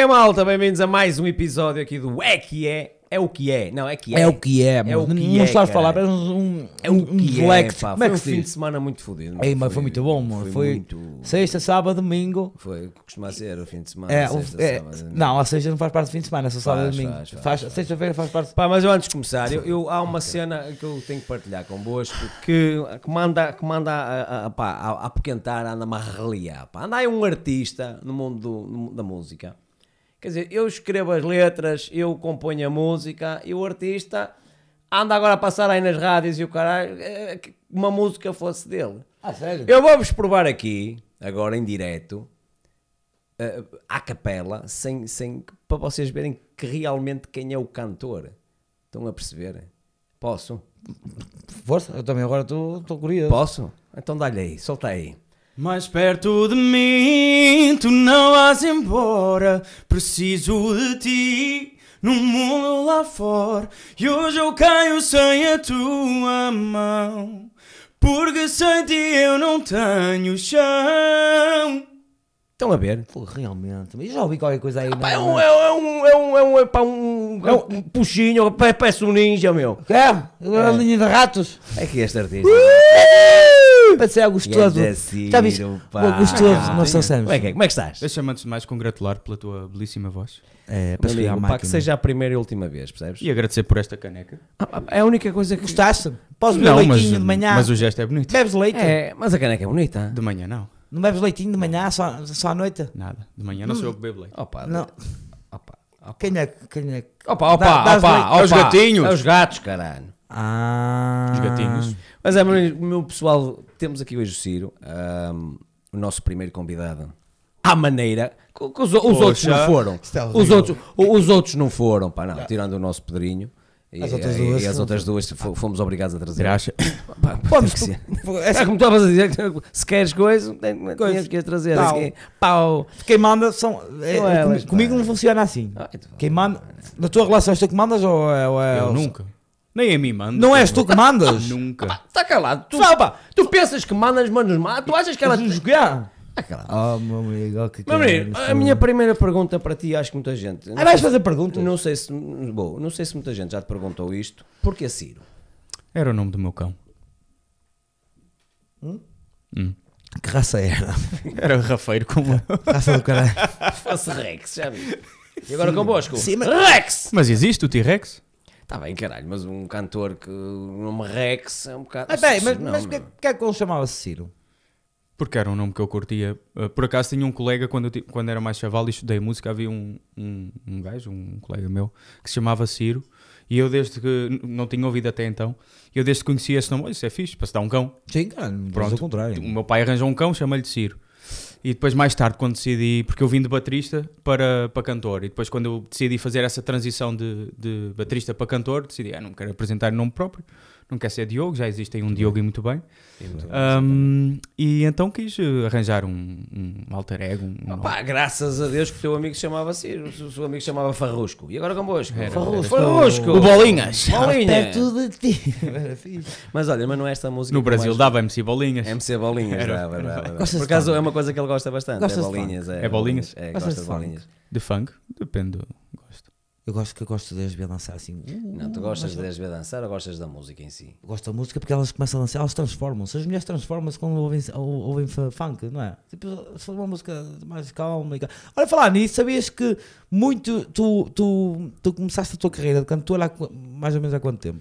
é, malta? Bem-vindos a mais um episódio aqui do É que é. É o que é, não, é que é. É o que é, é o que não é, sabes cara. falar, é um, é o um que é, pá. Como foi é que um fim de semana muito fodido. Ei, mas foi muito bom, mano. Foi, muito... sexta, sábado, domingo. Foi, costuma ser o fim de semana. É, sexta, é, sábado, não, a sexta não faz parte do fim de semana, só sábado e domingo. Faz, faz, faz Sexta-feira faz parte. Pá, mas eu antes de começar, eu, eu há uma okay. cena que eu tenho que partilhar convosco que, que manda, que manda a, a, a, pá, a, a pequentar, anda-me a Anda aí um artista no mundo do, no, da música Quer dizer, eu escrevo as letras, eu componho a música e o artista anda agora a passar aí nas rádios e o caralho, é, é, que uma música fosse dele. Ah, sério? Eu vou-vos provar aqui, agora em direto, eh, à capela, sem, sem, para vocês verem que realmente quem é o cantor. Estão a perceber? Posso? Força, eu também agora estou curioso. Posso? Então dá-lhe aí, solta aí. Mais perto de mim tu não vas embora. Preciso de ti no mundo lá fora. E hoje eu caio sem a tua mão. Porque sem ti eu não tenho chão. Estão a ver? Pô, realmente. Mas já ouvi qualquer coisa aí. É, é? é um. É um. É um. É um. É um, é um, puxinho. Parece um ninja, meu. É? é? linha de ratos. É que este artista. Uh! Passei algo gostoso. Está visto? Bom, gostoso, nós trouxemos. Como é, que é? Como é que estás? Deixa-me antes de mais congratular pela tua belíssima voz. É, para amigo, que seja a primeira e última vez, percebes? E agradecer por esta caneca. Ah, é a única coisa que gostaste. podes beber leitinho mas, de manhã? Mas o gesto é bonito. Bebes leite? É, mas a caneca é bonita. De manhã não. Não bebes leitinho de manhã, só, só à noite? Nada. De manhã não sou eu que bebo leite. Opa, não. Opa. Opa. Quem é que. é? Opa, opa, Dá, opa, opa, opa, é os gatinhos. É os gatos, caralho. Ah. Os gatinhos. Mas é, meu pessoal, temos aqui hoje o Ciro, um, o nosso primeiro convidado. À maneira que os, os outros não foram. É os outros, os outros não foram, pá, não, tirando o nosso Pedrinho. E as outras duas, e as outras duas fomos obrigados a trazer. Graxa. Podes É como estavas a dizer, se queres coisa, tens que as trazer. Pau. Assim, pau. Quem manda são. É, é comigo não funciona assim. Ah, então quem manda. Na tua relação, és tu que mandas ou é. Ou é eu ou nunca. Nem a mim mandas. Não tá és tu que mandas? Nunca. Está ah, calado. Tu, pá, tu pensas que mandas, manos mal. Tu achas que ela. Jogar? Tá calado. Oh, meu amigo, oh, que meu amigo, a minha primeira pergunta para ti, acho que muita gente. Ah, vais fazer pergunta? Não sei se. Bom, não sei se muita gente já te perguntou isto. Porquê Ciro? Era o nome do meu cão. Hum? Hum. Que raça era? Era o rafeiro como Raça do caralho. Fosse Rex, já vi. E agora Sim. convosco. Sim, mas... Rex! Mas existe o T-Rex? Está bem, caralho, mas um cantor que o nome Rex é um bocado. Ah, bem, mas, mas que, é que é que ele chamava-se Ciro? Porque era um nome que eu curtia. Ah, por acaso tinha um colega, quando, eu, quando era mais chaval e estudei música, havia um, um, um gajo, um colega meu, que se chamava Ciro. E eu, desde que não tinha ouvido até então, eu desde que conhecia esse nome, isso é fixe, para se dar um cão. Sim, cara, pronto. Ao contrário. O meu pai arranjou um cão, chama-lhe Ciro. E depois, mais tarde, quando decidi, porque eu vim de baterista para, para cantor, e depois, quando eu decidi fazer essa transição de, de baterista para cantor, decidi, ah, não quero apresentar em nome próprio, não quer ser Diogo, já existe aí um Diogo e muito bem. um, e então quis eh, arranjar um, um alter ego. Um Opa, graças a Deus que o teu amigo chamava-se, o seu amigo chamava Farrusco. E agora Cambosco? Era, Farrusco. Farrusco. O Bolinhas. Bolinhas. tudo de ti. mas olha, mas não é esta música. No Brasil mais... dava MC Bolinhas. MC Bolinhas, era, dava, dava, dava. Por acaso é uma coisa que ele gosta bastante. É Gostas é bolinhas. É, é bolinhas? É, gosta de bolinhas. De funk? Depende. Eu gosto que eu gosto de as ver dançar assim. Uh, não, tu gostas de as ver dançar ou gostas da música em si? Gosto da música porque elas começam a dançar, elas transformam-se. As mulheres transformam-se quando ouvem, ouvem funk, não é? Tipo, se for uma música mais calma. E calma. Olha, falar nisso, sabias que muito. Tu, tu, tu começaste a tua carreira de cantor lá mais ou menos há quanto tempo?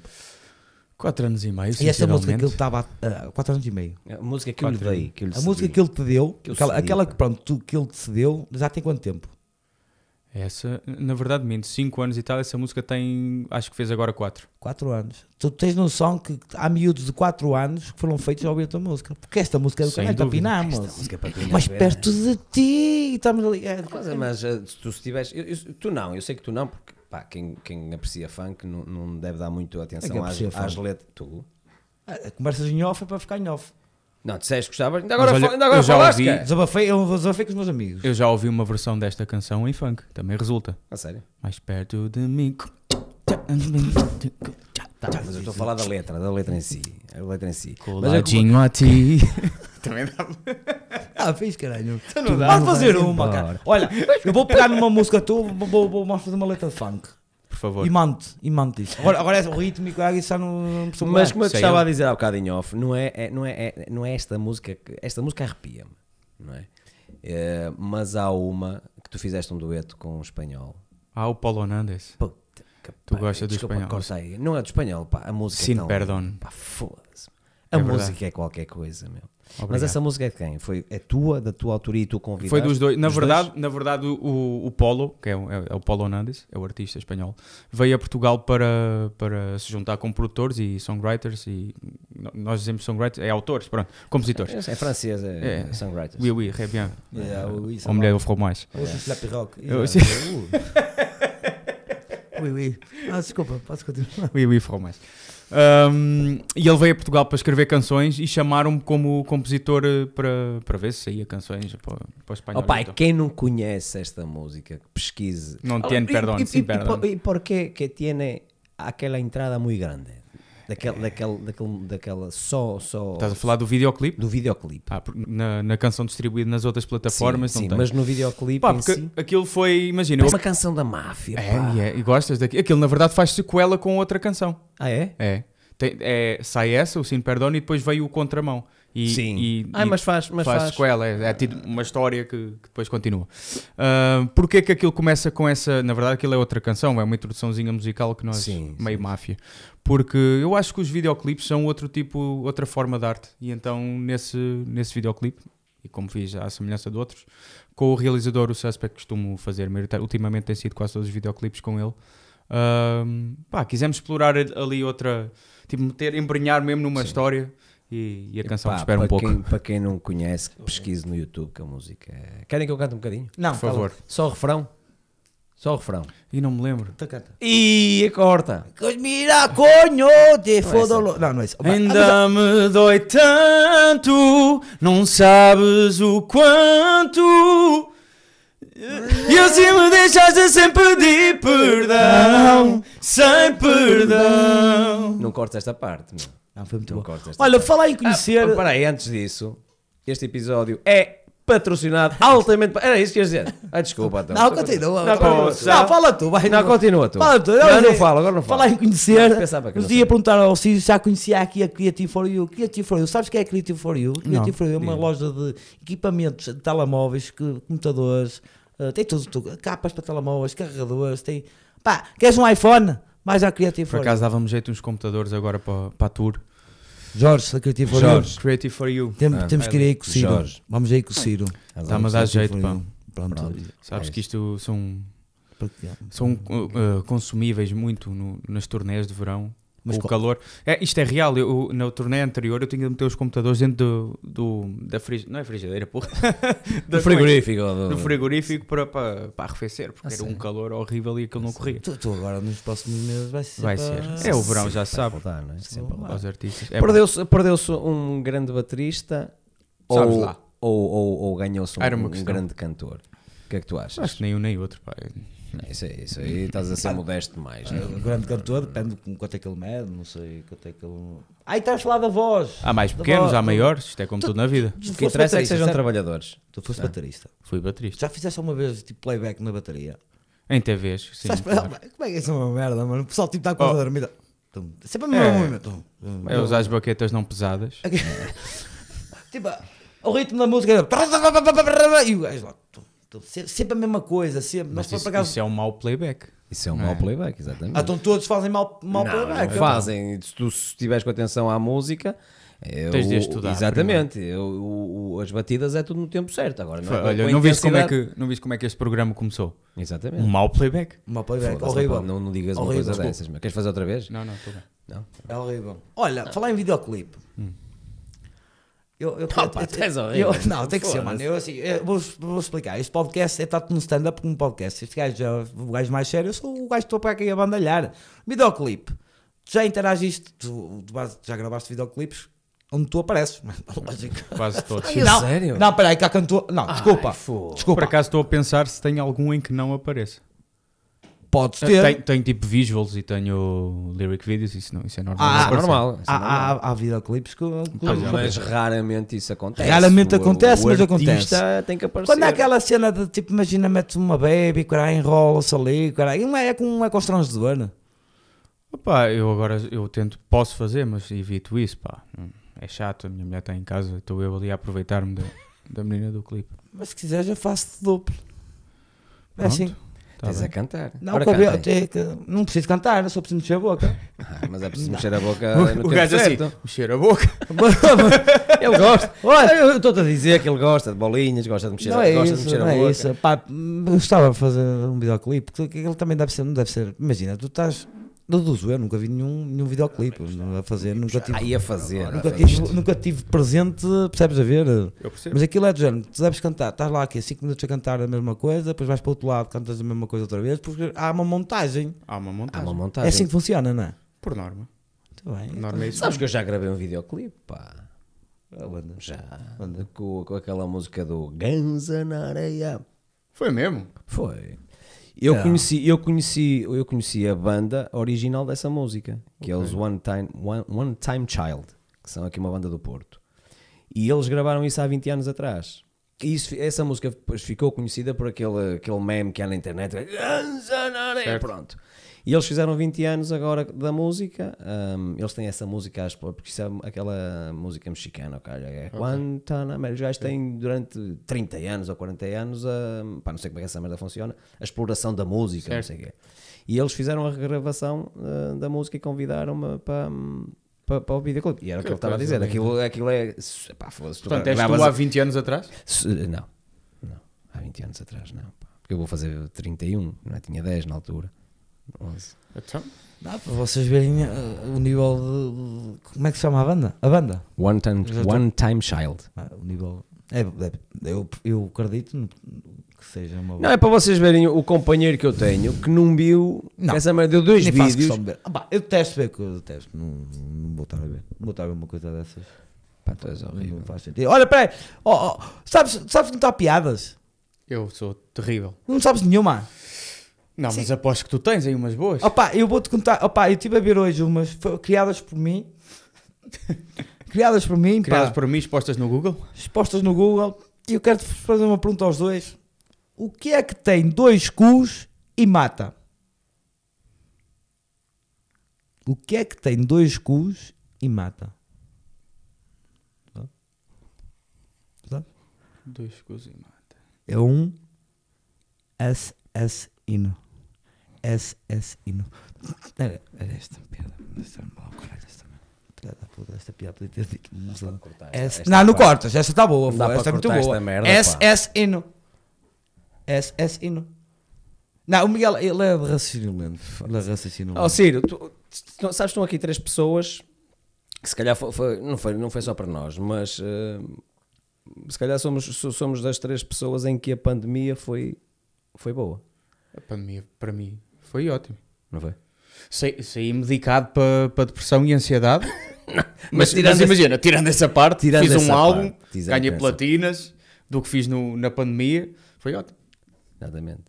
Quatro anos e meio. E essa música que ele estava. Uh, quatro anos e meio. A música que eu lhe dei. Que eu lhe a música que ele te deu, que aquela, cedi, aquela que, pronto, tu, que ele te cedeu, já tem quanto tempo? Essa, na verdade, mente, 5 anos e tal, essa música tem, acho que fez agora 4. 4 anos. Tu tens noção que há miúdos de 4 anos que foram feitos a ouvir a tua música. Porque esta música é do canal, opinamos. Tá música é para é Mas perto de ti, estamos ali. É, coisa, mas eh, tu se tiveres. Eu, eu, tu não, eu sei que tu não, porque pá, quem, quem aprecia funk não, não deve dar muito atenção é às, às letras. Tu? conversas em off é para ficar em off. Não, disseste que gostavas. Ainda agora, olha, ainda agora eu já falaste. ouvi- Desabafei, eu desabafei com os meus amigos. Eu já ouvi uma versão desta canção em funk, também resulta. A sério. Mais perto de mim. Tá, tá mas eu estou a falar da letra, da letra em si. A letra em si. Mas é como- Coladinho a ti. Ah, fez caralho. Pode então fazer uma, cara. Olha, eu vou pegar numa música tua, vou, vou, vou fazer uma letra de funk favor. E mante, e mante isso. Agora, agora é o ritmo e claro, isso está no, no Mas como eu estava a dizer há um bocadinho off, não é, é não, é, é, não é esta música, esta música arrepia-me, não é? é? Mas há uma que tu fizeste um dueto com um espanhol. Ah, o Paulo Hernandes. Puta, que, tu pá, gostas do espanhol? Aí. Não é do espanhol, pá, a música. Sim, perdão. Pá, foda-se. É a é música verdade. é qualquer coisa, meu. Obrigado. Mas essa música é de quem? Foi, é tua, da tua autoria e tu convidaste? Foi dos dois. Na dos verdade, dois? Na verdade o, o Polo, que é, é, é, o Polo Hernandes, é o artista espanhol, veio a Portugal para, para se juntar com produtores e songwriters e nós dizemos songwriters, é autores, pronto, compositores. É, é francês, é, é songwriters. Oui, oui, très bien. Yeah, é, oui, Ou melhor, eu mais. O piroque. Oui, oui. Ah, desculpa, posso continuar? Oui, oui, mais. Um, e ele veio a Portugal para escrever canções e chamaram-me como compositor eh, para, para ver se saía canções para, para o espanhol. Oh, pai, então. quem não conhece esta música, pesquise. Não tem perdão, e, sim, e, E, por, e que que aquela entrada muito grande? É. daquela daquele, daquela daquela só, só. Estás a falar do videoclipe? Do videoclipe. Ah, na, na canção distribuída nas outras plataformas, sim, sim mas no videoclipe. Pá, porque si... aquilo foi, imagina. é uma canção da máfia. É, pá. e é, gostas daquilo. Aquilo na verdade faz sequela com outra canção. Ah, é? É. Tem, é sai essa, o Sino Perdona, e depois veio o Contramão. E, Sim. E, Ai, e mas faz, mas faz, faz. sequela, é, é tido uma história que, que depois continua. Uh, Porquê que aquilo começa com essa. Na verdade, aquilo é outra canção, é uma introduçãozinha musical que nós. Sim, meio sim. máfia. Porque eu acho que os videoclipes são outro tipo, outra forma de arte. E então, nesse, nesse videoclipe, e como fiz à semelhança de outros, com o realizador, o Suspect, costumo fazer. Ultimamente tem sido quase todos os videoclipes com ele. Uh, pá, quisemos explorar ali outra. Tipo, meter, embrenhar mesmo numa sim. história e, e a canção Epá, que espera um pouco. Quem, para quem não conhece, pesquise no YouTube que a música é. Querem que eu cante um bocadinho? Não, por favor. Só o refrão? Só o refrão. E não me lembro. Tá, canta. E corta. Mira, conho, te é foda Não, não é isso. Ainda me dói tanto, não sabes o quanto. E assim me deixaste sem pedir perdão, sem perdão. Não cortes esta parte, meu. Ah, foi muito Não bom. Olha, falar em conhecer. Ah, para aí, antes disso, este episódio é patrocinado altamente. Era isso que ias dizer. Ah, desculpa, então. Não, continua. Não, continua. Não, fala tu, vai. Não, continua tu. Fala tu. Não, não, falo, agora não falo. Falar em conhecer. Nos ia perguntar ao Ciro se já conhecia aqui a Creative for You. Creative for You, sabes o que é a Creative for You? Creative não. for You é uma loja de equipamentos de telemóveis, que, computadores, uh, tem tudo, tudo, capas para telemóveis, carregadores, tem. Pá, queres um iPhone? Mais a Creative For You. Por acaso dávamos jeito uns computadores agora para, para a tour. Jorge, da Creative for Jorge. You. Creative for You. Tem, ah, temos que ir aí com o Ciro. Jorge. Vamos aí com o Ciro. Está-me a dar jeito, pá. Pronto. Pronto. Sabes é que isto são, são uh, uh, consumíveis muito no, nas turnés de verão mas o qual? calor. É, isto é real. Eu, no torneio anterior eu tinha de meter os computadores dentro do, do da frigideira. Não é frigideira, porra. do frigorífico. Do, do frigorífico para, para, para arrefecer, porque ah, era um calor horrível e aquilo não ah, corria. Tu, tu, agora nos próximos meses vai ser. Vai para... ser. É o verão, já sabe. Voltar, é? Sempre Os artistas. É Perdeu-se perdeu um grande baterista ou, ou, ou, ou ganhou-se um, um grande cantor. O que é que tu achas? Acho que nem um nem outro, pá. Não, isso, aí, isso, aí estás a ser ah, modesto demais. Né? grande cantor, depende de quanto é que ele mede, não sei quanto é que ele. Aí ah, estás a da voz. Há mais pequenos, há maiores, isto é como tu, tudo na vida. O que interessa é que sejam trabalhadores. Tu foste ah, baterista. Fui baterista. Já fizeste alguma vez tipo playback na bateria? Em TVs, sim. claro. Como é que isso é uma merda, mano? O pessoal tipo está quase oh. a dormir. Sempre a mesma é. É usar as baquetas não pesadas. tipo, o ritmo da música era. É- e o gajo lá. Então, sempre a mesma coisa. Sempre. Mas, isso, isso, é um mau playback. Isso é um é. mau playback, exatamente. Ah, então todos fazem mau, mau não, playback. É não fazem. Se tu estiveres com atenção à música. Eu, é Tens de estudar. Exatamente. Eu, é as batidas é tudo no tempo certo. Agora, não, Olha, não viste, como é que, não viste como é que este programa começou? Exatamente. Um mau playback. Um mau playback. Horrível. Não, não digas uma coisa dessas. queres fazer outra vez? Não, não, estou bem. Não? É horrível. Olha, não. falar em videoclipe. Hum. Eu, eu, não, eu, tens eu, eu, não, tem que ser, mano. Eu assim, eu vou, vou explicar. Este podcast é tanto no stand-up como um podcast. Este gajo é o gajo mais sério. Eu sou o gajo que estou para aqui a bandalhar. Videoclip. Tu já interagiste, tu, tu já gravaste videoclipes onde tu apareces. Lógico. Quase todos. não, sério? Não, peraí, cá cantou. Não, desculpa. Ai, desculpa. Por acaso estou a pensar se tem algum em que não apareça. Podes ter. Tenho, tenho, tipo visuals e tenho lyric videos, isso, não, isso é normal. Ah, é normal, é há, é normal. Há, há videoclipes que, que é, mas raramente isso acontece. Raramente o, acontece, o mas acontece. tem que aparecer. Quando há aquela cena de tipo, imagina, metes uma baby, cara, enrola-se ali, cara, e é, é, com, é constrangedor, né? Opa, eu agora eu tento, posso fazer, mas evito isso, pá. É chato, a minha mulher está em casa, estou eu ali a aproveitar-me da, menina do clipe. Mas se quiser, já faço de duplo. É assim. Tá Tens bem. a cantar. Não, Ora, cabelo, é não preciso cantar, só preciso mexer a boca. Ah, mas é preciso mexer a boca o, no o gajo é assim, certo. assim, mexer a boca. ele gosta. Olha, eu estou-te a dizer que ele gosta de bolinhas, gosta de mexer, não é gosta isso, de mexer não a é Isso. Pá, eu estava a fazer um videoclipe, porque ele também deve ser, não deve ser. Imagina, tu estás eu nunca vi nenhum, nenhum videoclipe a fazer, nunca tive, ah, ia é fazer nunca, tive, é nunca tive presente, percebes a ver? Mas aquilo é do género, tu deves cantar, estás lá aqui 5 minutos a cantar a mesma coisa, depois vais para o outro lado, cantas a mesma coisa outra vez, porque há uma montagem. Há uma montagem. Há uma montagem. É assim que funciona, não é? Por norma. Muito bem. Então. Norma então. é Sabes que eu já gravei um videoclipe, pá. Ah, já. Com, com aquela música do Ganza na areia. Foi mesmo? Foi. Eu, yeah. É. conheci, eu, conheci, eu conheci a banda original dessa música, que okay. é os One Time, One, One Time Child, que são aqui uma banda do Porto. E eles gravaram isso há 20 anos atrás. E isso, essa música depois ficou conhecida por aquele, aquele meme que há na internet. É, pronto. E eles fizeram 20 anos agora da música. Um, eles têm essa música, porque isso é aquela música mexicana, cara. É okay. Os gajos têm durante 30 anos ou 40 anos, a, pá, não sei como é que essa merda funciona, a exploração da música, certo. não sei o quê. E eles fizeram a regravação uh, da música e convidaram-me para. Para, para o videoclube. E era o que, que ele estava a dizer. Aquilo, aquilo é. Pá, Portanto, tu és tu há 20 anos atrás? Não. Não. Há 20 anos atrás, não. Pá. Porque eu vou fazer 31, não é? Tinha 10 na altura. Então? Dá para vocês verem uh, o nível de, de, Como é que se chama a banda? A banda? One Time, one time Child. Ah, o nível. É, é, eu, eu acredito que seja uma. Boa. Não, é para vocês verem o companheiro que eu tenho que não viu. Não. Essa merda deu dois Nem vídeos. De ah, pá, eu testo ver que eu testo Não, não vou estar a ver. Não vou estar a ver uma coisa dessas. Pá, tu és horrível. Não faz sentido. Olha, peraí. Oh, oh, sabes, sabes que não está piadas? Eu sou terrível. Não sabes nenhuma. Não, Sim. mas aposto que tu tens aí umas boas. Opa, eu vou-te contar. Opa, eu estive a ver hoje umas criadas por mim. criadas por mim. Criadas pá. por mim, expostas no Google. Expostas no Google. E eu quero-te fazer uma pergunta aos dois. O que é que tem dois cus e mata? O que é que tem dois cus e mata? Dois cus e mata. É um as, hino. SS hino. Era, esta piada. É esta piada podia ter dito. Não, não, esta, não, cortas. Esta está boa. Dá esta é muito boa. SS hino. SS hino. Não, o Miguel, ele é raciocínio Ele é raciocínio lento. Oh, Ciro, tu, tu, sabes que estão aqui três pessoas que se calhar foi, foi, não, foi, não foi só para nós, mas uh, se calhar somos, somos das três pessoas em que a pandemia foi, foi boa. A pandemia, para mim, foi ótimo. Não foi? Saí, saí medicado para depressão e ansiedade. mas, mas, tirando mas imagina, tirando essa parte, tirando fiz um álbum, ganhei platinas do que fiz no, na pandemia. Foi ótimo. Exatamente.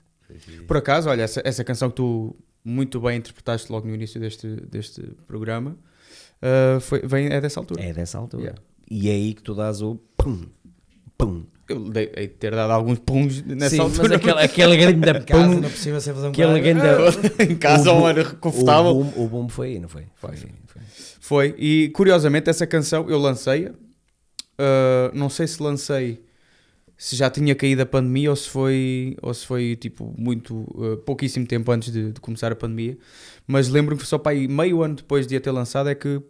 Por acaso, olha, essa, essa canção que tu muito bem interpretaste logo no início deste, deste programa uh, foi, vem, é dessa altura. É dessa altura. Yeah. E é aí que tu dás o pum, pum. Eu dei ter dado alguns puns nessa Sim, altura. Mas aquele, aquele grande pum. Casa, não é possível você fazer um aquele grande... Ah. em casa o, um confortável. O boom, o boom foi aí, não foi? Foi. Foi. foi? foi. E curiosamente, essa canção eu lancei-a. Uh, não sei se lancei se já tinha caído a pandemia ou se foi, ou se foi tipo muito, uh, pouquíssimo tempo antes de, de começar a pandemia. Mas lembro-me que só para aí meio ano depois de a ter lançado é que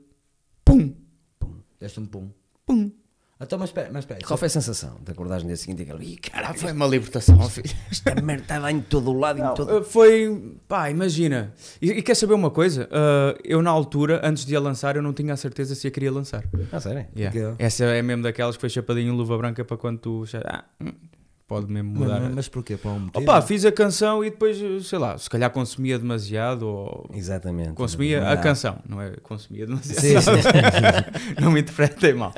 pum! Pum! Deste um pum. Pum! Então, mas espera, mas espera. Qual foi a sensação de acordares no dia seguinte e aquele, ih, caralho, ah, foi uma libertação, filho. Esta é merda está em todo o lado, não, em todo... Eh, foi, pá, imagina. E, e quer saber uma coisa? Uh, eu, na altura, antes de a lançar, eu não tinha a certeza se a queria lançar. Ah, sério? Yeah. Essa é mesmo daquelas que foi chapadinho luva branca para quando tu... Ah, hum, pode mesmo mudar. Mas, mas porquê? Para um Opa, fiz a canção e depois, sei lá, se calhar consumia demasiado ou... Exatamente. Consumia não. a canção, não é? Consumia demasiado. Sim, sim. não me interpretei mal.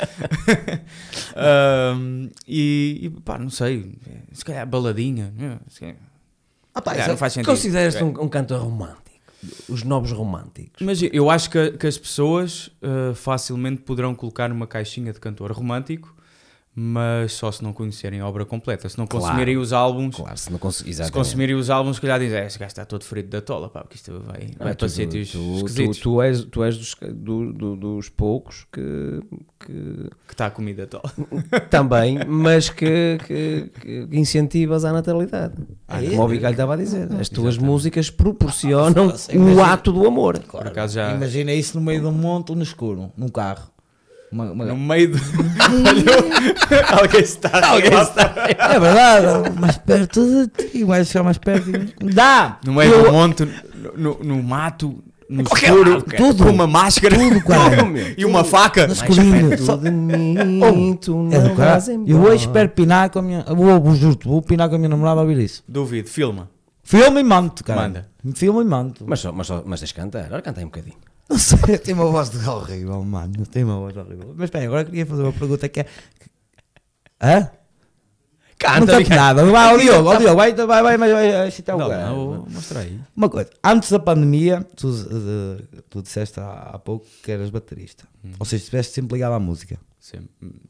um, e, e pá, não sei, se calhar baladinha. Né? ah, pá, não faz sentido. Consideras-te é. um, um cantor romântico? os novos românticos. Mas eu acho que, que as pessoas uh, facilmente poderão colocar numa caixinha de cantor romântico mas só se não conhecerem a obra completa. Se não claro, consumirem os álbuns, claro, se, não cons se consumirem os álbuns, se calhar dizem, este gajo está todo ferido da tola, pá, porque isto vai, ah, vai não, para tu, sítios tu, esquisitos. Tu, tu, és, tu és dos, do, do, dos poucos que, que... está comida tola. Também, mas que, que, que incentivas à natalidade. Ah, é, é? Como o Vigalho estava a dizer, as tuas exatamente. músicas proporcionam ah, o ato do amor. Claro, imagina isso no meio de um monte, no escuro, num carro. Uma, uma... No meio do. Alguém está. Alguém está. É verdade, mais perto de ti, mais chegar mais perto. Dá! No meio do monte, no, no mato, no escuro, tudo. com uma máscara tudo, e tudo. uma faca. No escurinho. Só... De mim, oh, é eu hoje espero pinar com a minha. Vou, justo, vou pinar com a minha namorada a ouvir isso. Duvido, filma. Filma e mando, cara. Manda. Filma e mando. Mas, só, mas, só, mas tens cantar. Agora aí um bocadinho. Não sei, eu tenho uma voz de horrível, mano. Eu tenho uma voz horrível. Mas espera, agora queria fazer uma pergunta que é. Hã? Canta, não está nada. Vai, ó Diogo, tá vai, vai, vai, vai, vai, vai, vai vai, o vai, Mostra aí. Uma coisa, antes da pandemia, tu, eh, tu disseste há, há pouco que eras baterista. Hum. Ou seja, estiveste sempre ligado à música.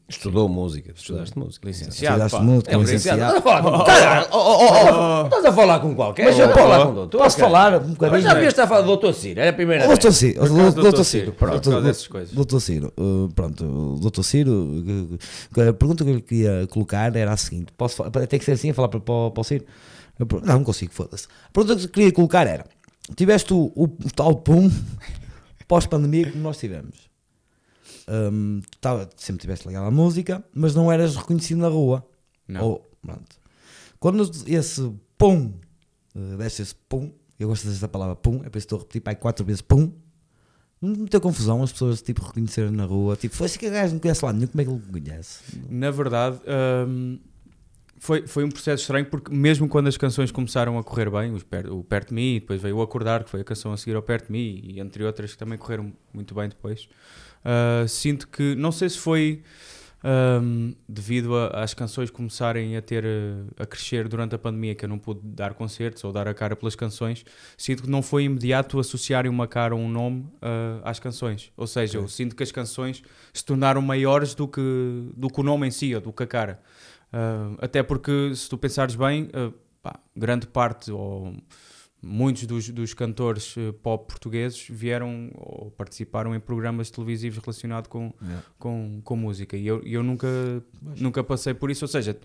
Estudou música, estudaste música. Licenciado. Estudaste pá. música, é licenciado. Estás a falar com qualquer. Mas eu posso falar com o doutor. Posso falar Mas já devias estar a falar do doutor Ciro, era a primeira vez. Doutor Ciro, doutor Ciro, uh, pronto. Doutor Ciro, pronto, doutor Ciro, a pergunta que eu lhe queria colocar era a seguinte, posso, tem que ser assim a falar para, o Ciro? Não, não consigo, foda-se. A pergunta que eu queria colocar era, tiveste o, tal pum pós-pandemia que nós tivemos um, tava, sempre estiveste ligado à música, mas não eras reconhecido na rua. Não. Ou, Quando esse pum, eh, deste esse pum, eu gosto desta palavra pum, é por isso que estou a repetir pai, quatro vezes pum, me meteu confusão as pessoas tipo reconheceram na rua, tipo, foi assim que gajo não conhece lá nenhum, como é que ele me conhece? Na verdade, foi, foi um processo estranho porque mesmo quando as canções começaram a correr bem, o Perto de Mim, depois veio o Acordar, que foi a canção a seguir ao Perto de Mim, e entre outras que também correram muito bem depois, ah, sinto que, não sei se foi um, devido a, às canções começarem a ter ah, a crescer durante a pandemia, que eu não pude dar concertos ou dar a cara pelas canções, sinto que não foi imediato associarem uma cara ou um nome uh, às canções. Ou seja, okay. eu sinto que as canções se tornaram maiores do que, do que o nome em si ou do que a cara. Uh, até porque, se tu pensares bem, pá, grande parte ou muitos dos, dos cantores eh, pop portugueses vieram ou participaram em programas televisivos relacionados com, yeah. com, com música. E eu, eu nunca, Mas... nunca passei por isso. Ou seja,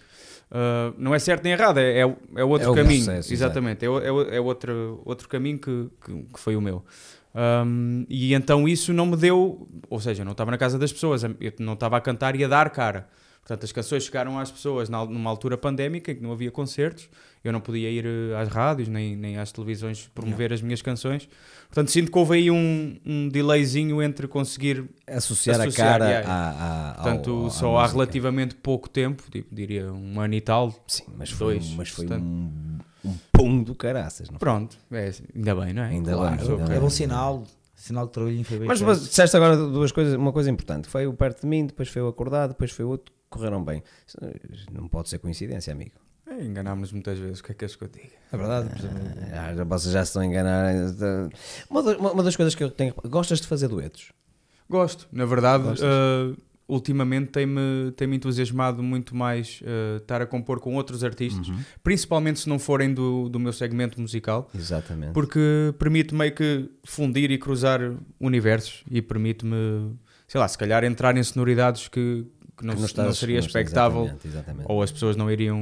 uh, não é certo nem errado, é, é, é outro é caminho. Processo, exatamente, é, é, é outro, outro caminho que, que, que foi o meu. Um, e então isso não me deu, ou seja, não estava na casa das pessoas, eu não estava a cantar e a dar cara. Portanto, as canções chegaram às pessoas numa altura pandémica em que não havia concertos, eu não podia ir eh, às rádios nem, nem às televisões promover não. as minhas canções. Portanto, sinto que houve aí um, um delayzinho entre conseguir associar, associar a cara à. A, Portanto, ao, só há relativamente pouco tempo, tipo, diria um ano e tal. Sim, mas foi, dois, mas foi um, um pum do caraças. Não Pronto, é, ainda bem, não é? Ainda claro, bem, ainda é bem. bom sinal. Sinal de trabalho em Mas, mas disseste agora duas coisas, uma coisa importante. Foi o perto de mim, depois foi o acordado, depois foi o outro correram bem. Não pode ser coincidência, amigo. É, enganámos-nos muitas vezes, o que é que és que eu digo? É verdade, ah, vocês já se estão a enganar. Eh, uma, uma, das coisas que eu tenho. Gostas de fazer duetos? Gosto, na verdade, uh, ultimamente tem-me tem -me entusiasmado muito mais uh, estar a compor com outros artistas, uhum. principalmente se não forem do, do meu segmento musical. Exatamente. Porque permite meio que fundir e cruzar universos e permite-me, sei lá, se calhar entrar em sonoridades que, que não, que não, estás, não seria não expectável ou as pessoas não iriam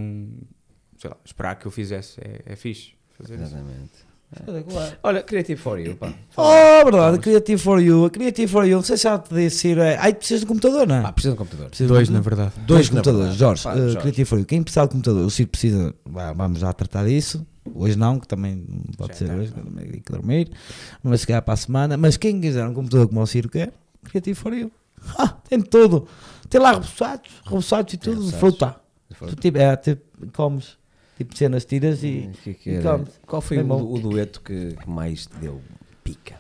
lá, esperar que eu fizesse. É, é fixe fazer exatamente. isso. É. Olha, Creative for You, pá. Oh, verdade, Vamos. Creative for You. A Creative for You, não sei se já te disse eh, Ai, precisas de um computador, não é? Ah, precisa de um computador. Precisa dois, de... na verdade. Dois, dois computadores, verdade. Jorge, pá, uh, Jorge. Creative for You. Quem precisar de computador, o Ciro precisa. vamos já tratar disso. Hoje não, que também pode já ser hoje, não. que tem que dormir. Mas se calhar para a semana. Mas quem quiser um computador como o Ciro quer, Creative for You. Ah, tem tudo. Tem lá reboçados, reboçados e tudo, de fruta. Tu, tipo, é, tipo, comes tipo cenas tiras e, hum, que que e comes. Qual foi o, o, dueto que, que mais te deu pica?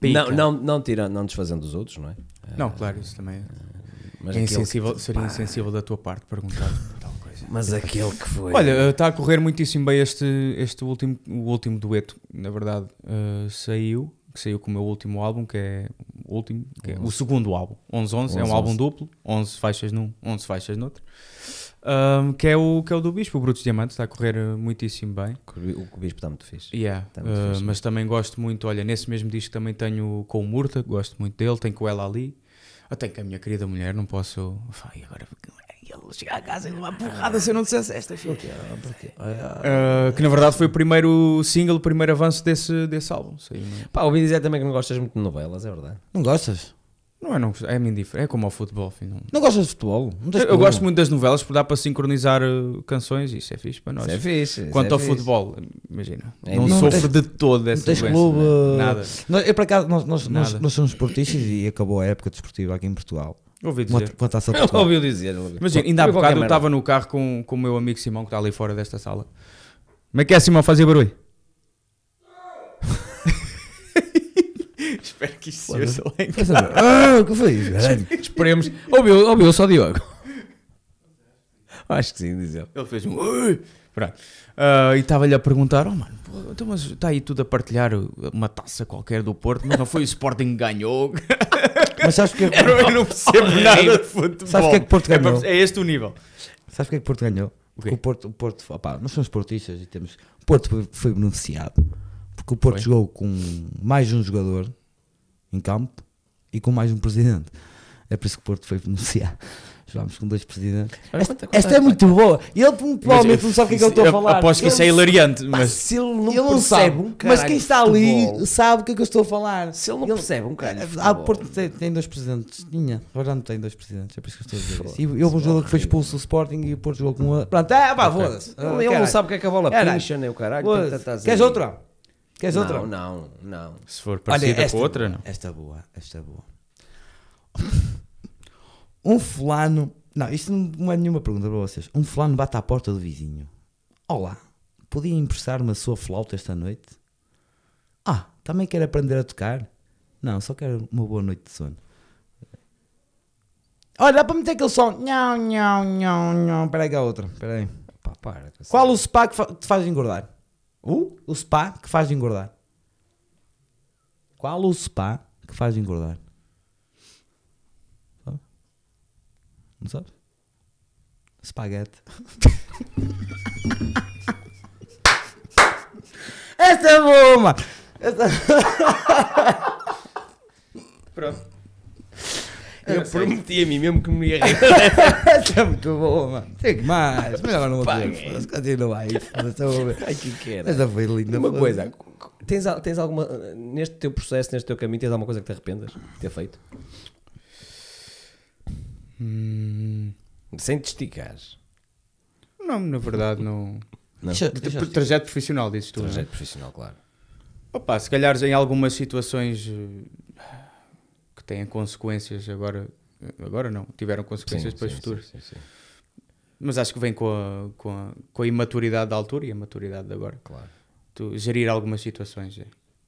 pica? Não, não, não, tira, não desfazendo os outros, não é? Não, claro, isso também. É ah, mas é insensível, seria insensível da tua parte perguntar Mas aquele que foi. Olha, está eh, a correr muitíssimo bem este, este último, o último dueto, na verdade, uh, saiu, que saiu com o meu último álbum, que é último, é o segundo álbum. 11 11, é um álbum duplo, 11 faixas num, 11 faixas noutro. Um, que, é o, que é o do Bispo, o Brutos Diamantes, está a correr eh, muitíssimo bem. O, Bispo está muito fixe. Yeah. Está muito uh, Mas também gosto muito, olha, nesse mesmo disco também tenho com o Murta, gosto muito dele, tenho com ela ali. Eu ah, tenho com a minha querida mulher, não posso. Ai, agora ele chega a casa e uma ah, porrada se eu não dissesse esta filha. Ah, ah, que na verdade foi o primeiro single, o primeiro avanço desse, desse álbum. Sim. É? Pá, ouvi dizer também que não gostas muito de novelas, é verdade. Não gostas? Não é, não, é indiferente, é como ao futebol. Não, gostas de futebol? eu, eu gosto muito das novelas porque dá para sincronizar eh, canções canções isso é fixe para nós. Isso é fixe. Quanto é ao fixe. futebol, imagina, é, não, não sofro de toda essa doença. Clube, né? Eh, Nada. eu, para cá, nós, nós, nós, nós somos esportistas e acabou a época desportiva aqui em Portugal. Ouvi dizer. Quanto Ouviu dizer. Mas ainda há bocado eu estava no carro com, com o meu amigo Simão, que está ali fora desta sala. Como é que é, Simão, fazer barulho? Espero que isto seja lá em casa. Ah, o que foi isso? Esperemos. Ouviu, ouviu só Diogo? Acho que sim, diz ele. Ele fez um... Pronto. Uh, e estava-lhe a perguntar, oh mano, está então, aí tudo a partilhar uma taça qualquer do Porto, mas não foi o Sporting que ganhou? Mas sabes que. É Eu não percebo é nada de futebol. Sabes é o que é que Porto ganhou? É, este o nível. Sabes o que é que Porto ganhou? Okay. O Porto, o Porto opá, nós somos portistas e temos. O Porto foi beneficiado porque o Porto foi. jogou com mais um jogador em campo e com mais um presidente. É por isso que o Porto foi beneficiado. Jogámos com dois presidentes. Esta, esta é muito boa. Ele provavelmente não sabe o que é que eu estou a falar. Aposto que isso é hilariante. Mas se ele não, ele não percebe, um mas quem está ali sabe o que é que eu estou a falar. Se ele não ele, percebe um caralho. Eh, há Porto tem, tem, dois presidentes. Tinha, agora não tem dois presidentes. É por isso que eu estou a dizer. E houve um jogador que foi expulso do Sporting e o Porto jogou com a. Pronto, ah, pá, foda-se. Ele não sabe o que é que a bola pincha, nem O caralho. Queres outra? Queres outra? Não, não, não. Se for parecida com outra, não. Esta boa, esta boa. Um fulano. Não, isto não é nenhuma pergunta para vocês. Um fulano bate à porta do vizinho. Olá, podia emprestar-me a sua flauta esta noite? Ah, também quer aprender a tocar? Não, só quero uma boa noite de sono. Olha, dá para meter aquele som. Não, não, não, não. Espera aí que é outra. Espera aí. Pá, para, Qual o spa que fa te faz engordar? Uh? O spa que faz engordar. Qual o spa que faz engordar? não sabe? Espaguete. Essa é boa, mano. Essa... Pronto. Eu prometi a mim mesmo que me ia rir. Essa é muito boa, mano. Tem que mais. Mas agora não vou ter. É. Foda-se, continua aí. Ai, que era. Essa foi linda. Uma coisa. Tens, tens alguma. Neste teu processo, neste teu caminho, tens alguma coisa que te arrependas de ter feito? Hum... Sem te esticar. Não, na verdade não. não. Tipo, trajeto profissional, dizes tu. É? Trajeto não? profissional, claro. Opa, se calhar em algumas situações eh, que têm consequências agora. Eh, agora não, tiveram consequências sim, para o futuro. Sim, sim, Mas acho que vem com a, com, a, com a imaturidade da altura e a maturidade de agora. Claro. Tu gerir algumas situações. É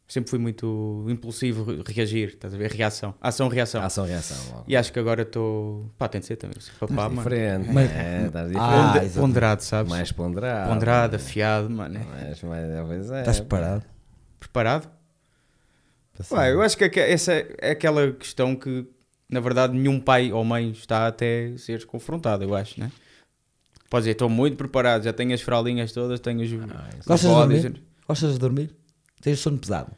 sempre fui muito impulsivo reagir, estás a ver? Reação, ação, reação. Ação, reação. Logo. E acho que agora estou. Tô... Pá, tem de ser também. Assim, papá, mas mano. diferente. Mas... É, estás diferente. Ah, ponderado, sabes? Mais ponderado. Ponderado, afiado, mano. Né? Mas, mas, pois é. Estás preparado? Preparado? Tá Ué, eu acho que essa é aquela questão que, na verdade, nenhum pai ou mãe está até ser confrontado, eu acho, né? Pode dizer, estou muito preparado, já tenho as fralinhas todas, tenho os. Ah, é Gostas, de dormir? Gostas de dormir? Tens sono pesado?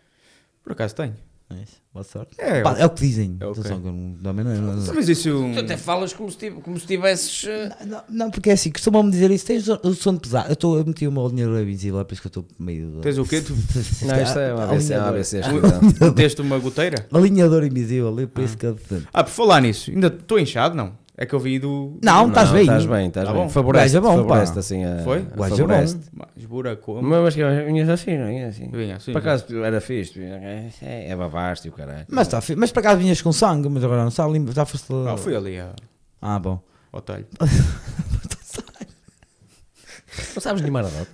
Por acaso tenho. É isso. Boa sorte. É, Pá, é o que dizem. É okay. É. eu não, não, não, é Mas isso... É tu até falas como se, como se tivesses. Eh, não, não, não, porque é assim, costumam-me dizer isso. Tens o sono pesado. Eu, tô, eu meti uma alinhadora invisível, por isso que eu estou meio. Tens o quê? Tu... não, isto é uma ABC. Teste uma goteira? alinhador invisível, por isso ah. que eu. Ah, por falar nisso, ainda estou inchado, não? É que eu vi do. Não, estás bem. Estás bem, estás tá bem. Favoreste, é bom, favoreste, pá. assim. A, Foi? O gajo é bom. Mas Mas que vinhas é assim, não vinhas é? assim. Vinha assim. Para acaso era fixe, é, babaste o caralho. Mas, para tá mas acaso vinhas com sangue, mas agora não está limpo, está Não, fui ali. A... Ah, bom. Ao talho. não sabes limar a nota?